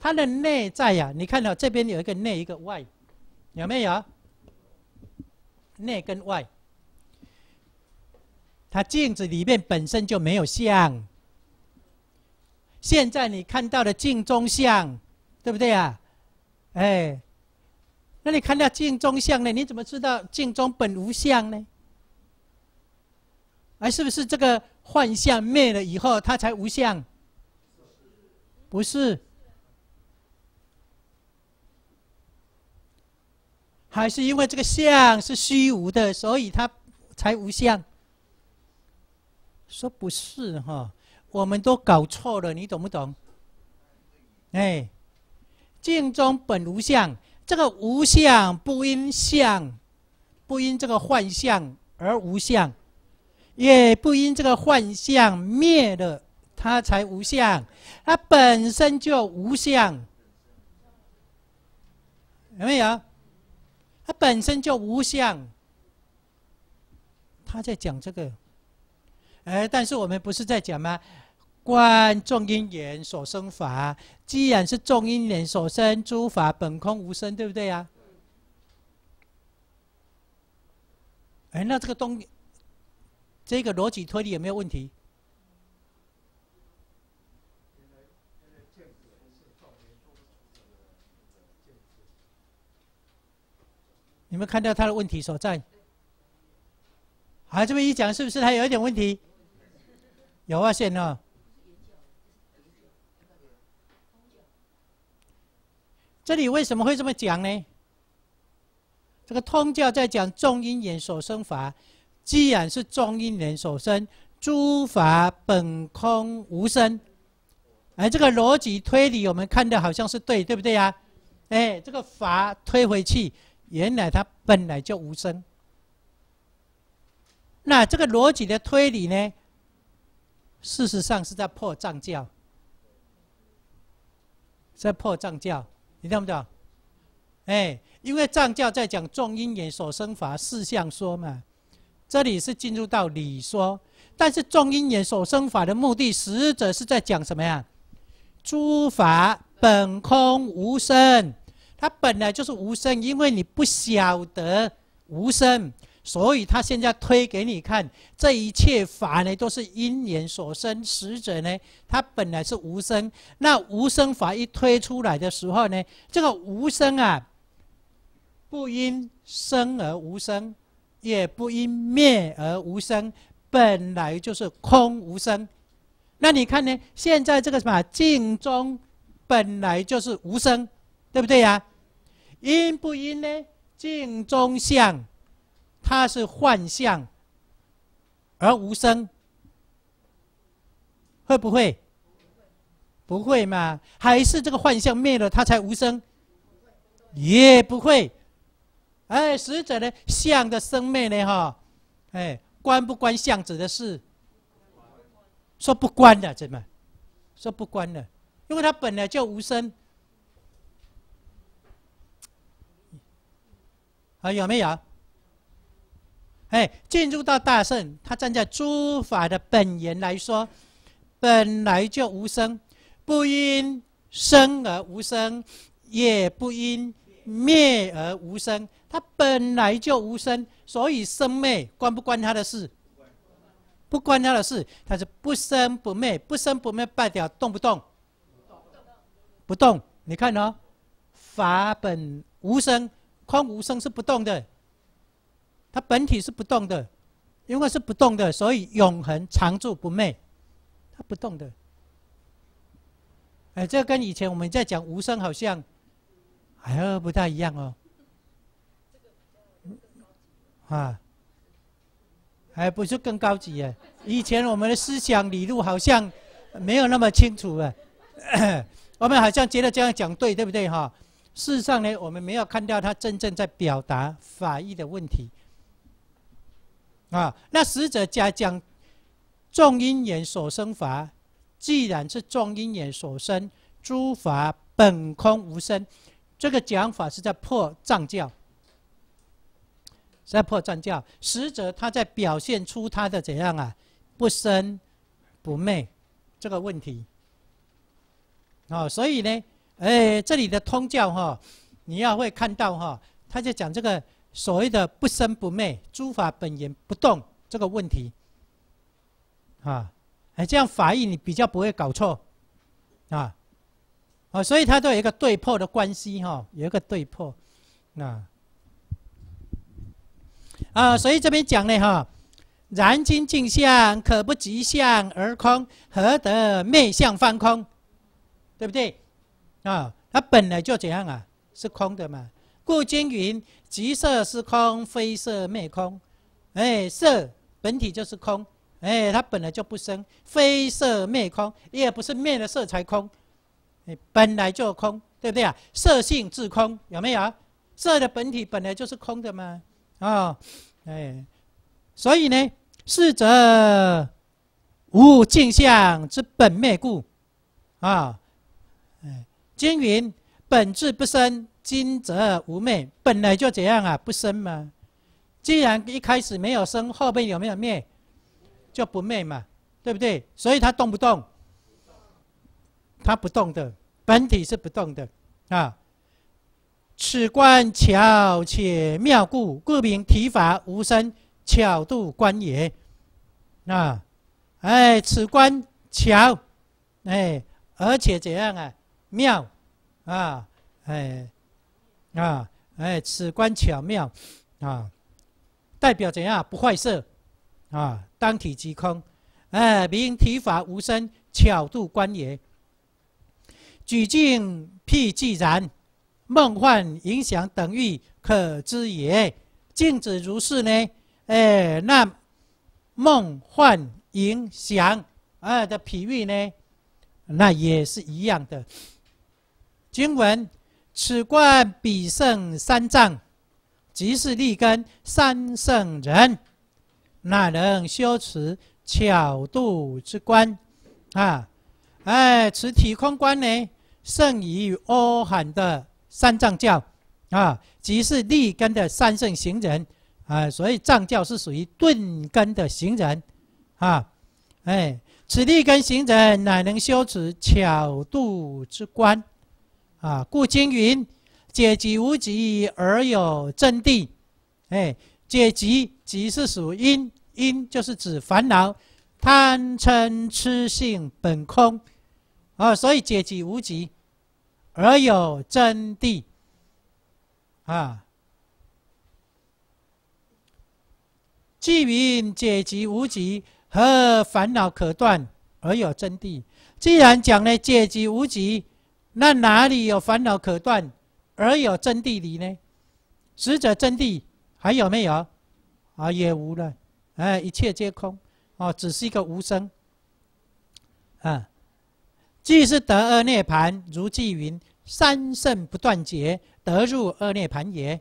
它的内在呀，你看到这边有一个内一个外，有没有？内跟外。它镜子里面本身就没有像。现在你看到的镜中像，对不对啊？哎，那你看到镜中像呢？你怎么知道镜中本无相呢？哎，是不是这个幻象灭了以后，它才无相？不是，还是因为这个相是虚无的，所以它才无相。说不是哈，我们都搞错了，你懂不懂？哎，镜中本无相，这个无相不因相，不因这个幻象而无相，也不因这个幻象灭了，它才无相，它本身就无相，有没有？它本身就无相，他在讲这个。哎，但是我们不是在讲吗？观众因缘所生法，既然是众因缘所生，诸法本空无生，对不对呀？哎，那这个东，这个逻辑推理有没有问题？你们看到他的问题所在？啊，这么一讲，是不是还有一点问题？有啊，先生。这里为什么会这么讲呢？这个通教在讲众因缘所生法，既然是众因缘所生，诸法本空无生。哎，这个逻辑推理我们看的好像是对，对不对呀？哎，这个法推回去，原来它本来就无生。那这个逻辑的推理呢？事实上是在破藏教，在破藏教，你听不懂？哎，因为藏教在讲众因缘所生法四相说嘛，这里是进入到理说，但是众因缘所生法的目的实则是在讲什么呀？诸法本空无生，它本来就是无生，因为你不晓得无生。所以他现在推给你看，这一切法呢，都是因缘所生。实者呢，它本来是无声，那无声法一推出来的时候呢，这个无声啊，不因生而无声，也不因灭而无声，本来就是空无声。那你看呢？现在这个什么镜中，本来就是无声，对不对呀？因不因呢？镜中相。它是幻象，而无声。会不会？不会吗？还是这个幻象灭了，它才无声？也不会。哎，死者呢，相的生灭呢，哈，哎，关不关相子的事？说不关的，怎么？说不关的，因为它本来就无声。啊，有没有？哎，进入到大圣，他站在诸法的本源来说，本来就无生，不因生而无生，也不因灭而无生，他本来就无生，所以生灭关不关他的事？不关他的事，他是不生不灭，不生不灭，败掉，动不动？不动。你看哦，法本无生，空无生是不动的。它本体是不动的，因为是不动的，所以永恒、常住不灭，它不动的。哎，这跟以前我们在讲无声好像，哎呦不太一样哦。啊，还不是更高级耶？以前我们的思想理路好像没有那么清楚了。我们好像觉得这样讲对，对不对哈？事实上呢，我们没有看到他真正在表达法义的问题。啊，那死者家讲，众因缘所生法，既然是众因缘所生，诸法本空无生，这个讲法是在破藏教，在破藏教，实则他在表现出他的怎样啊，不生，不灭，这个问题。哦，所以呢，哎，这里的通教哈，你要会看到哈，他就讲这个。所谓的不生不灭，诸法本源不动这个问题，啊，哎，这样法义你比较不会搞错，啊，啊，所以它都有一个对破的关系，哈，有一个对破，啊，啊，所以这边讲呢，哈，然今镜相可不及相而空，何得灭相方空？对不对？啊，它本来就怎样啊？是空的嘛？故今云。即色是空，非色灭空。哎，色本体就是空，哎，它本来就不生。非色灭空，也不是灭了色才空，哎，本来就空，对不对啊？色性自空，有没有？色的本体本来就是空的嘛。哦，哎，所以呢，是则无镜相之本灭故。啊，哎，经云：本质不生。今则无灭，本来就这样啊，不生嘛。既然一开始没有生，后边有没有灭，就不灭嘛，对不对？所以它动不动，它不动的，本体是不动的啊。此观巧且妙故，故名提法无生巧度观也。啊，哎，此观巧，哎，而且怎样啊？妙，啊，哎。啊，哎，此观巧妙，啊，代表怎样不坏色，啊，当体即空，哎，明体法无生，巧度观也。举镜辟既然，梦幻影响等于可知也。镜子如是呢，哎，那梦幻影响啊的比喻呢，那也是一样的经文。此观彼胜三藏，即是立根三圣人，哪能修持巧度之观？啊，哎，此体空观呢，胜于欧罕的三藏教，啊，即是立根的三圣行人，啊，所以藏教是属于顿根的行人，啊，哎，此立根行人哪能修持巧度之观？啊，故经云：“解集无极而有真谛。”哎，解集即是属因，因就是指烦恼、贪嗔痴性本空。啊，所以解集无极而有真谛。啊，既云解集无极，和烦恼可断而有真谛？既然讲呢，解集无极。那哪里有烦恼可断，而有真谛理呢？死者真谛还有没有？啊，也无了。哎，一切皆空。哦，只是一个无声。啊，既是得二涅盘，如寂云三圣不断绝，得入二涅盘也。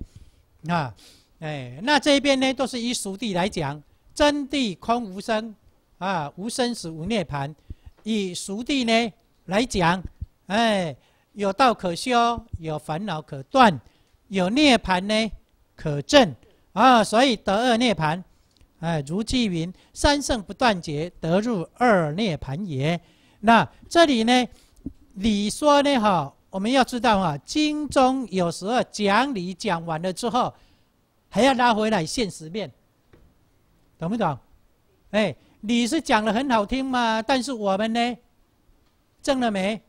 啊，哎，那这边呢，都是以俗谛来讲，真谛空无生。啊，无生死无涅盘。以俗谛呢来讲。哎，有道可修，有烦恼可断，有涅盘呢，可证啊！所以得二涅盘。哎，如其云：“三圣不断绝，得入二涅盘也。”那这里呢？理说呢？哈，我们要知道啊，经中有时候讲理讲完了之后，还要拉回来现实面，懂不懂？哎，你是讲的很好听嘛，但是我们呢，证了没？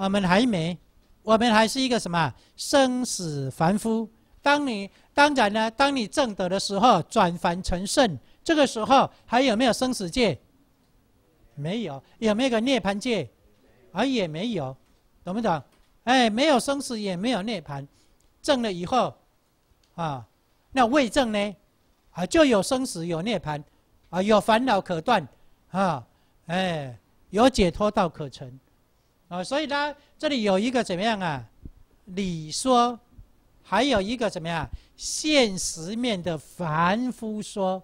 我们还没，我们还是一个什么生死凡夫。当你当然呢，当你正得的时候，转凡成圣，这个时候还有没有生死界？没有，有没有个涅槃界？啊也没有，懂不懂？哎，没有生死，也没有涅槃。正了以后，啊，那未正呢？啊，就有生死，有涅槃，啊，有烦恼可断，啊，哎，有解脱道可成。啊，所以呢，这里有一个怎么样啊？理说，还有一个怎么样？现实面的凡夫说。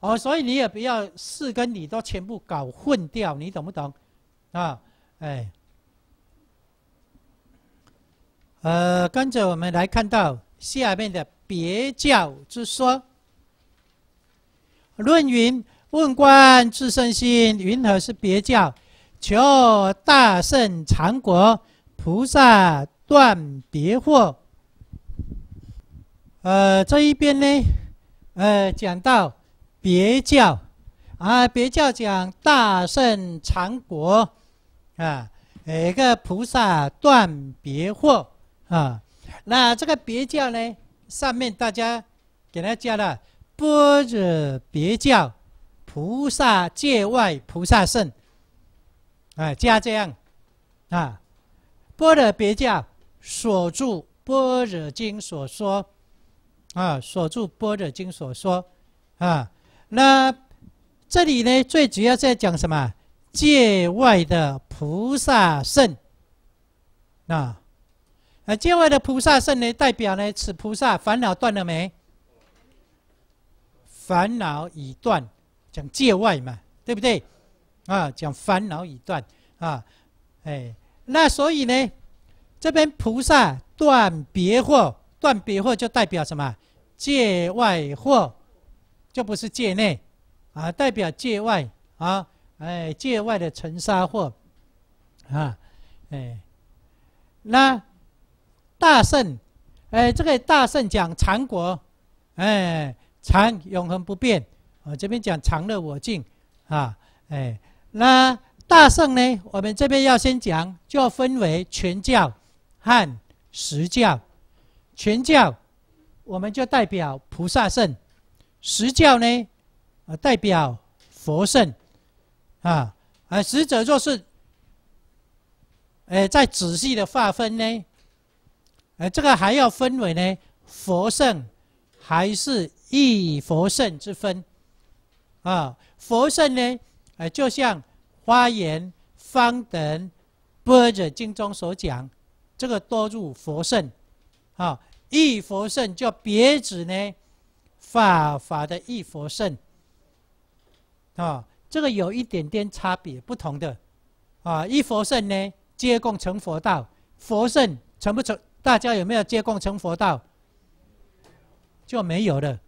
哦，所以你也不要事跟理都全部搞混掉，你懂不懂？啊，哎，呃，跟着我们来看到下面的别教之说。论云：问观自身心，云何是别教？求大圣常国菩萨断别惑。呃，这一边呢，呃，讲到别教，啊，别教讲大圣常国，啊，一个菩萨断别惑，啊，那这个别教呢，上面大家给大家了，般若别教，菩萨界外菩萨圣。哎，家这样，啊，般若别教所住般若经所说，啊，所住般若经所说，啊，那这里呢，最主要在讲什么？界外的菩萨圣，啊，啊，界外的菩萨圣呢，代表呢，此菩萨烦恼断了没？烦恼已断，讲界外嘛，对不对？啊，讲烦恼已断啊，哎，那所以呢，这边菩萨断别惑，断别惑就代表什么？界外惑，就不是界内啊，代表界外啊，哎，界外的尘沙惑啊，哎，那大圣，哎，这个大圣讲常国，哎，常永恒不变，我这边讲常乐我净啊，哎。那大圣呢？我们这边要先讲，就分为全教和实教。全教，我们就代表菩萨圣；实教呢，啊，代表佛圣。啊，而实者若是，呃，再仔细的划分呢，呃，这个还要分为呢，佛圣还是异佛圣之分。啊，佛圣呢？就像《花言方等》《般若》经中所讲，这个多入佛圣，啊，一佛圣就别指呢，法法的一佛圣，啊，这个有一点点差别不同的，啊，一佛圣呢皆供成佛道，佛圣成不成？大家有没有皆供成佛道？就没有了，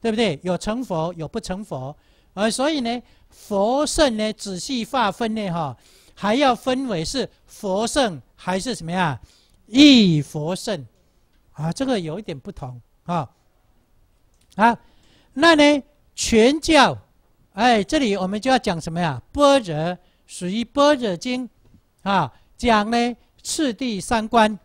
对不对？有成佛，有不成佛。呃，所以呢，佛圣呢，仔细划分呢，哈，还要分为是佛圣还是什么呀？意佛圣，啊，这个有一点不同啊。啊，那呢，全教，哎，这里我们就要讲什么呀？般若属于般若经，啊，讲呢次第三观，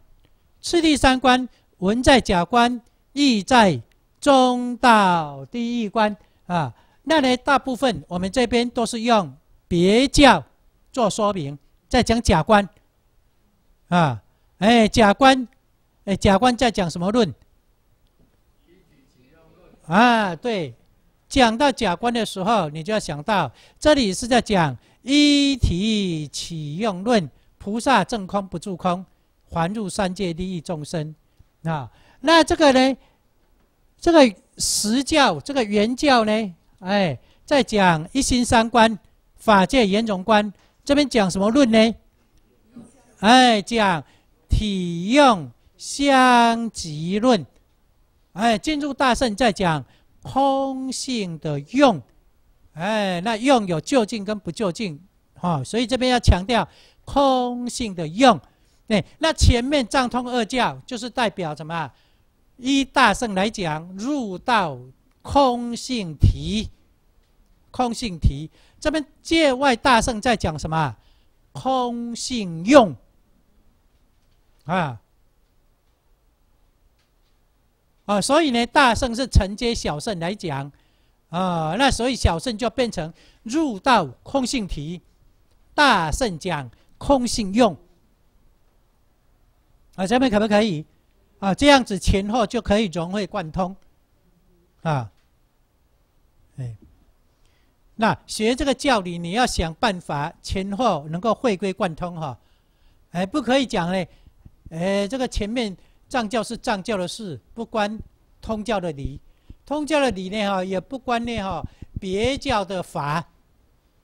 次第三观文在假观，义在中道第一观，啊。那呢？大部分我们这边都是用别教做说明，在讲假观。啊，哎，假观，哎，假观在讲什么论？啊，对，讲到假观的时候，你就要想到这里是在讲一体起用论，菩萨正空不住空，还入三界利益众生。啊，那这个呢，这个实教，这个原教呢？哎，在讲一心三观，法界圆融观。这边讲什么论呢？哎，讲体用相即论。哎，进入大圣再讲空性的用。哎，那用有就近跟不就近，哈，所以这边要强调空性的用。哎，那前面藏通二教就是代表什么？依大圣来讲入道。空性题，空性题，这边界外大圣在讲什么？空性用，啊，啊，所以呢，大圣是承接小圣来讲，啊，那所以小圣就变成入道空性题，大圣讲空性用，啊，这边可不可以？啊，这样子前后就可以融会贯通。啊，哎，那学这个教理，你要想办法前后能够回归贯通哈。哎，不可以讲嘞，哎，这个前面藏教是藏教的事，不关通教的理；通教的理呢，哈，也不关呢，哈，别教的法。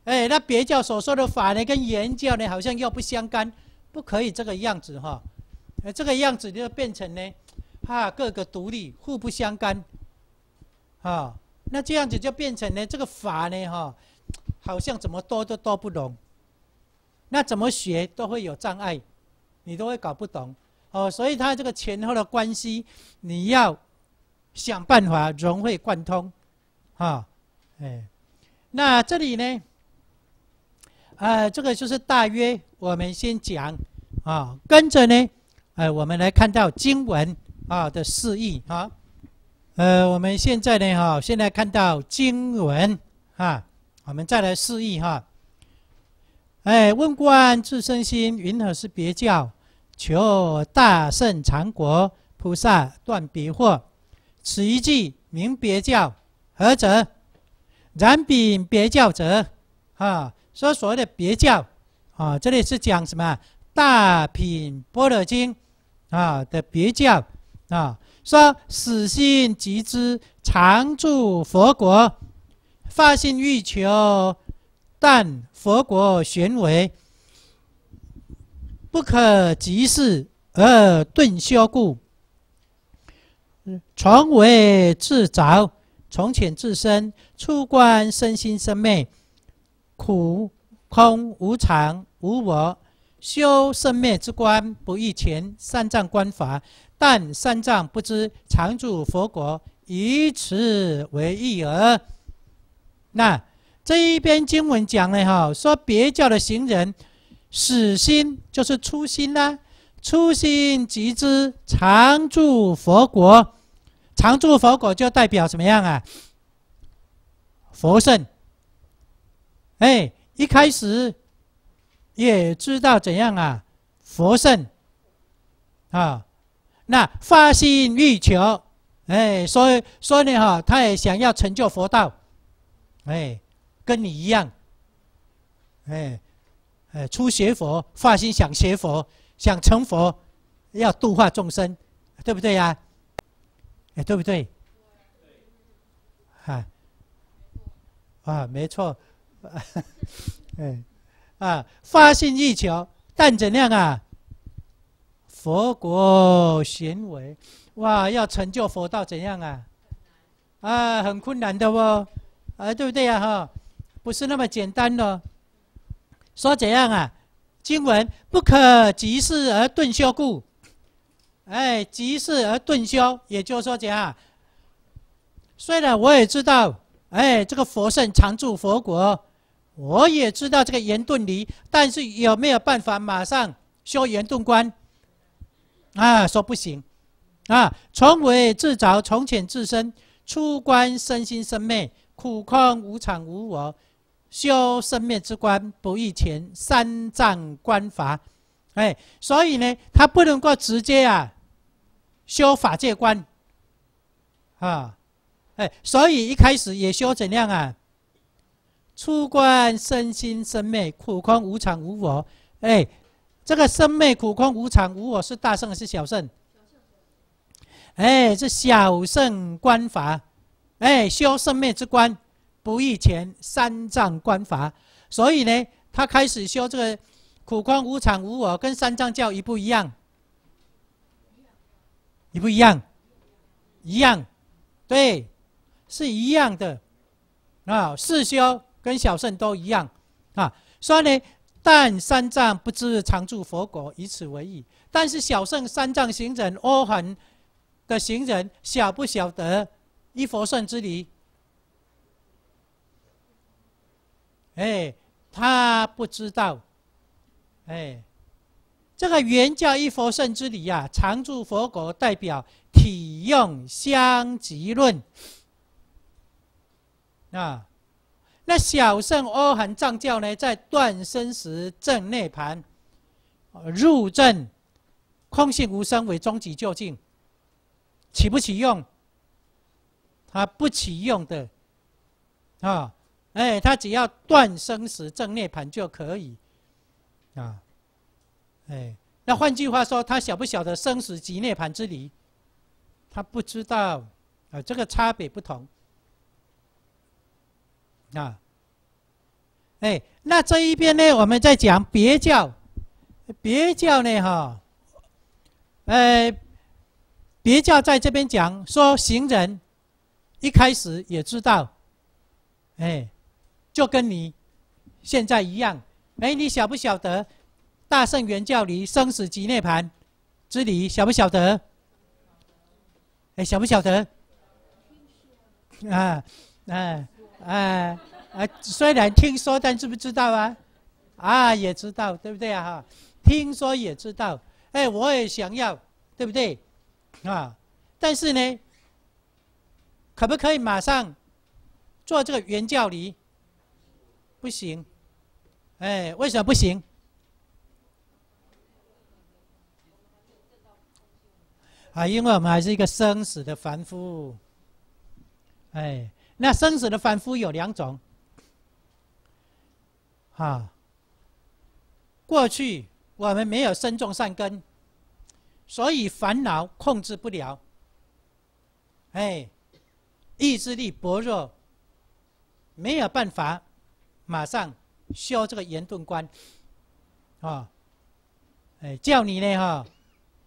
哎，那别教所说的法呢，跟原教呢，好像又不相干，不可以这个样子哈。呃，这个样子就变成呢，哈，各个独立，互不相干。啊，那这样子就变成呢，这个法呢，哈，好像怎么多都多不懂，那怎么学都会有障碍，你都会搞不懂，哦，所以它这个前后的关系，你要想办法融会贯通，哈，哎，那这里呢，啊，这个就是大约我们先讲，啊，跟着呢，哎，我们来看到经文啊的释义啊。呃，我们现在呢，哈，现在看到经文，啊，我们再来示意哈。哎，问观自身心，云何是别教？求大圣常国菩萨断别惑，此一句名别教，何者？然彼别教者，啊，说所谓的别教，啊，这里是讲什么？大品般若经，啊的别教，啊。说死心即知，常住佛国；发心欲求，但佛国玄微，不可即事而顿消故。从为自着，从浅至深，出观身心生灭，苦空无常无我，修生灭之观，不欲前三藏观法。但三藏不知常住佛国以此为意耳。那这一篇经文讲的哈，说别教的行人，始心就是初心啦，初心即知常住佛国，常住佛国就代表什么样啊？佛圣，哎，一开始也知道怎样啊？佛圣，啊。那发心欲求，哎，所以所以呢哈，他也想要成就佛道，哎，跟你一样，哎，哎，出学佛，发心想学佛，想成佛，要度化众生，对不对呀？哎，对不对？啊，没错，哎，啊，发心欲求，但怎样啊？佛国行为，哇！要成就佛道怎样啊？啊，很困难的哦，啊，对不对呀？哈，不是那么简单的。说怎样啊？经文不可急事而顿修，故，哎，急事而顿修，也就是说怎样？虽然我也知道，哎，这个佛圣常住佛国，我也知道这个圆顿离，但是有没有办法马上修圆顿观？啊，说不行，啊，从为自早，从浅至深，出观身心生灭，苦空无常无我，修生灭之观不欲前三藏观法，哎，所以呢，他不能够直接啊，修法界观，啊，哎，所以一开始也修怎样啊？出观身心生灭，苦空无常无我，哎。这个生灭苦空无常无我是大圣还是小圣？哎，这小圣观法，哎，修生灭之观，不异前三藏观法。所以呢，他开始修这个苦空无常无我，跟三藏教一不一样？一不一样？一样。对，是一样的。啊，四修跟小圣都一样啊，所以呢。但三藏不知常住佛果，以此为意。但是小圣三藏行人，阿恒的行人晓不晓得一佛圣之理？哎，他不知道。哎，这个原叫一佛圣之理啊，常住佛果代表体用相即论啊。那小圣阿含藏教呢，在断生时正涅盘，入正空性无声为终极究竟。起不起用？他不起用的，啊，哎，他只要断生时正涅盘就可以，啊，哎，那换句话说，他晓不晓得生死及涅盘之理？他不知道，啊，这个差别不同。啊，哎，那这一边呢，我们在讲别教，别教呢，哈，呃，别教在这边讲说行人，一开始也知道，哎，就跟你现在一样，哎，你晓不晓得大圣元教离生死及涅盘之理？晓不晓得？哎，晓不晓得？啊，哎。哎，啊，虽然听说，但知不知道啊？啊，也知道，对不对啊？哈，听说也知道，哎，我也想要，对不对？啊，但是呢，可不可以马上做这个圆教离？不行，哎，为什么不行？啊，因为我们还是一个生死的凡夫，哎。那生死的反复有两种，啊，过去我们没有深种善根，所以烦恼控制不了，哎，意志力薄弱，没有办法马上修这个严顿关，啊，哎，叫你呢哈，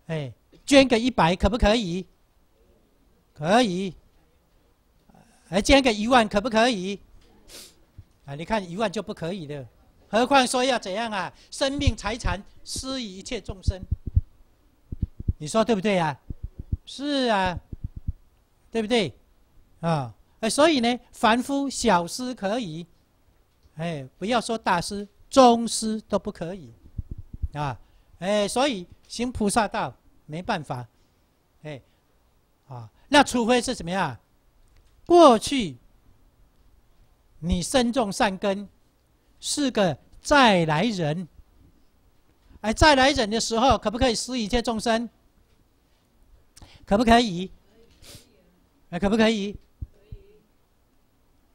哎，捐个一百可不可以？可以。哎，捐个一万可不可以？啊，你看一万就不可以了，何况说要怎样啊？生命、财产施以一切众生，你说对不对呀？是啊，对不对？啊，哎，所以呢，凡夫小师可以，哎，不要说大师、宗师都不可以，啊，哎，所以行菩萨道没办法，哎，啊，那除非是怎么样？过去，你身种善根，是个再来人。哎，再来人的时候，可不可以施一切众生？可不可以？哎，可不可以？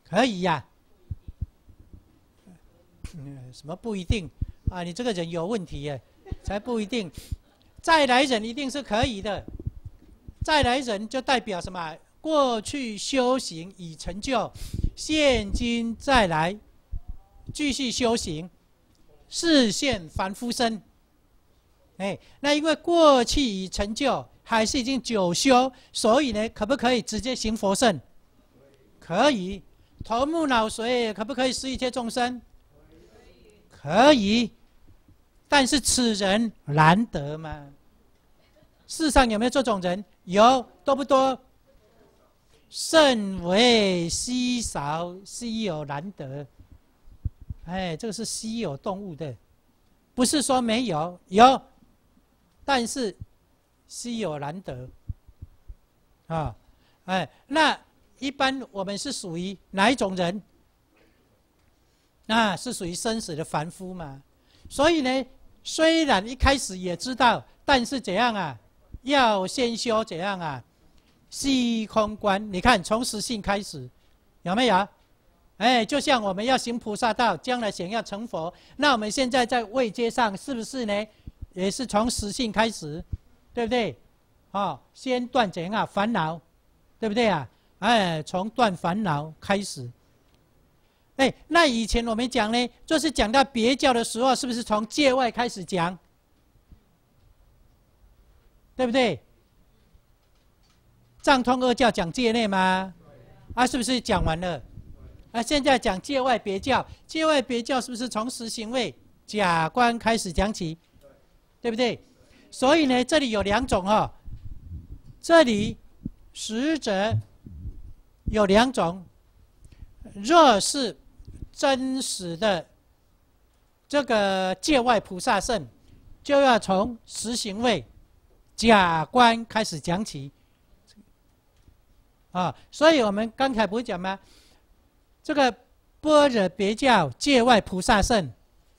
可以呀。嗯，什么不一定？啊，你这个人有问题耶，才不一定。再来人一定是可以的，再来人就代表什么？过去修行已成就，现今再来继续修行，视现凡夫身。哎，那因为过去已成就，还是已经久修，所以呢，可不可以直接行佛圣？可以。头目脑髓可不可以施一切众生？可以。可以。但是此人难得嘛？世上有没有这种人？有。多不多？甚为稀少，稀有难得。哎，这个是稀有动物的，不是说没有有，但是稀有难得啊！哎，那一般我们是属于哪一种人？那是属于生死的凡夫嘛？所以呢，虽然一开始也知道，但是怎样啊？要先修怎样啊？虚空观，你看从实性开始，有没有？哎，就像我们要行菩萨道，将来想要成佛，那我们现在在位阶上是不是呢？也是从实性开始，对不对？哦，先断怎样啊烦恼，对不对啊？哎，从断烦恼开始。哎，那以前我们讲呢，就是讲到别教的时候，是不是从界外开始讲？对不对？上通二教讲界内吗？啊，是不是讲完了？啊，现在讲界外别教，界外别教是不是从实行位假观开始讲起？对，不对？所以呢，这里有两种哦。这里实则有两种，若是真实的这个界外菩萨圣，就要从实行位假观开始讲起。啊，所以我们刚才不是讲吗？这个般若别教界外菩萨圣，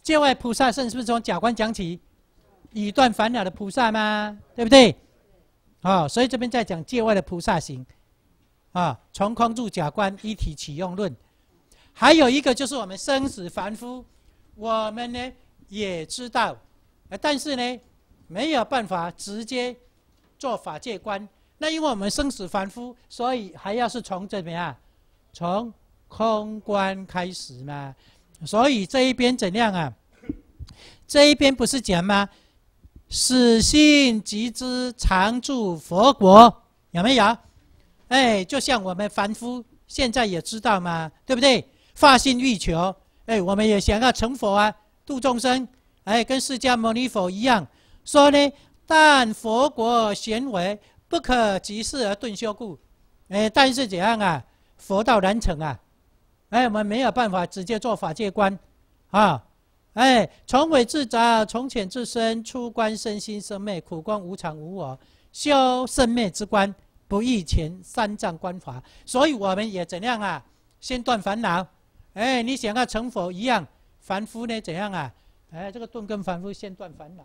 界外菩萨圣是不是从假观讲起，以断烦恼的菩萨吗？对不对？啊，所以这边在讲界外的菩萨行。啊，从空入假观一体起用论，还有一个就是我们生死凡夫，我们呢也知道，但是呢没有办法直接做法界观。那因为我们生死凡夫，所以还要是从这边啊，从空观开始嘛。所以这一边怎样啊？这一边不是讲吗？死性即知常住佛国有没有？哎，就像我们凡夫现在也知道嘛，对不对？发心欲求，哎，我们也想要成佛啊，度众生，哎，跟释迦牟尼佛一样说呢。但佛国贤为。不可即事而顿修故，哎，但是怎样啊？佛道难成啊，哎，我们没有办法直接做法界观，啊，哎，从微至杂，从浅至深，出观身心生灭，苦观无常无我，修生灭之观，不异前三藏观法。所以我们也怎样啊？先断烦恼，哎，你想要成佛一样，凡夫呢怎样啊？哎，这个顿跟凡夫先断烦恼，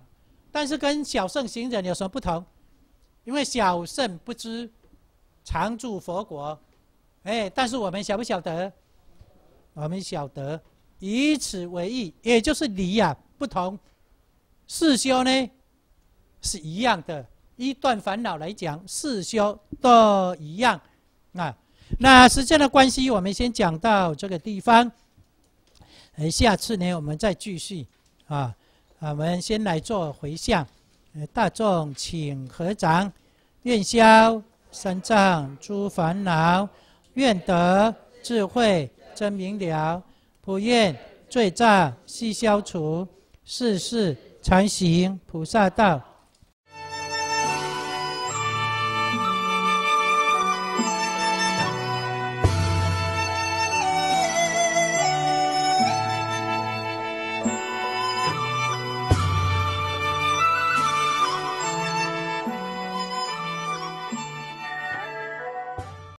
但是跟小圣行者有什么不同？因为小圣不知常住佛国，哎，但是我们晓不晓得？我们晓得，以此为意，也就是理呀不同。四修呢是一样的，一段烦恼来讲，四修都一样。啊，那时间的关系，我们先讲到这个地方。呃，下次呢，我们再继续。啊，我们先来做回向，呃，大众请合掌。愿消三障诸烦恼，愿得智慧真明了，普愿罪障悉消除，世世常行菩萨道。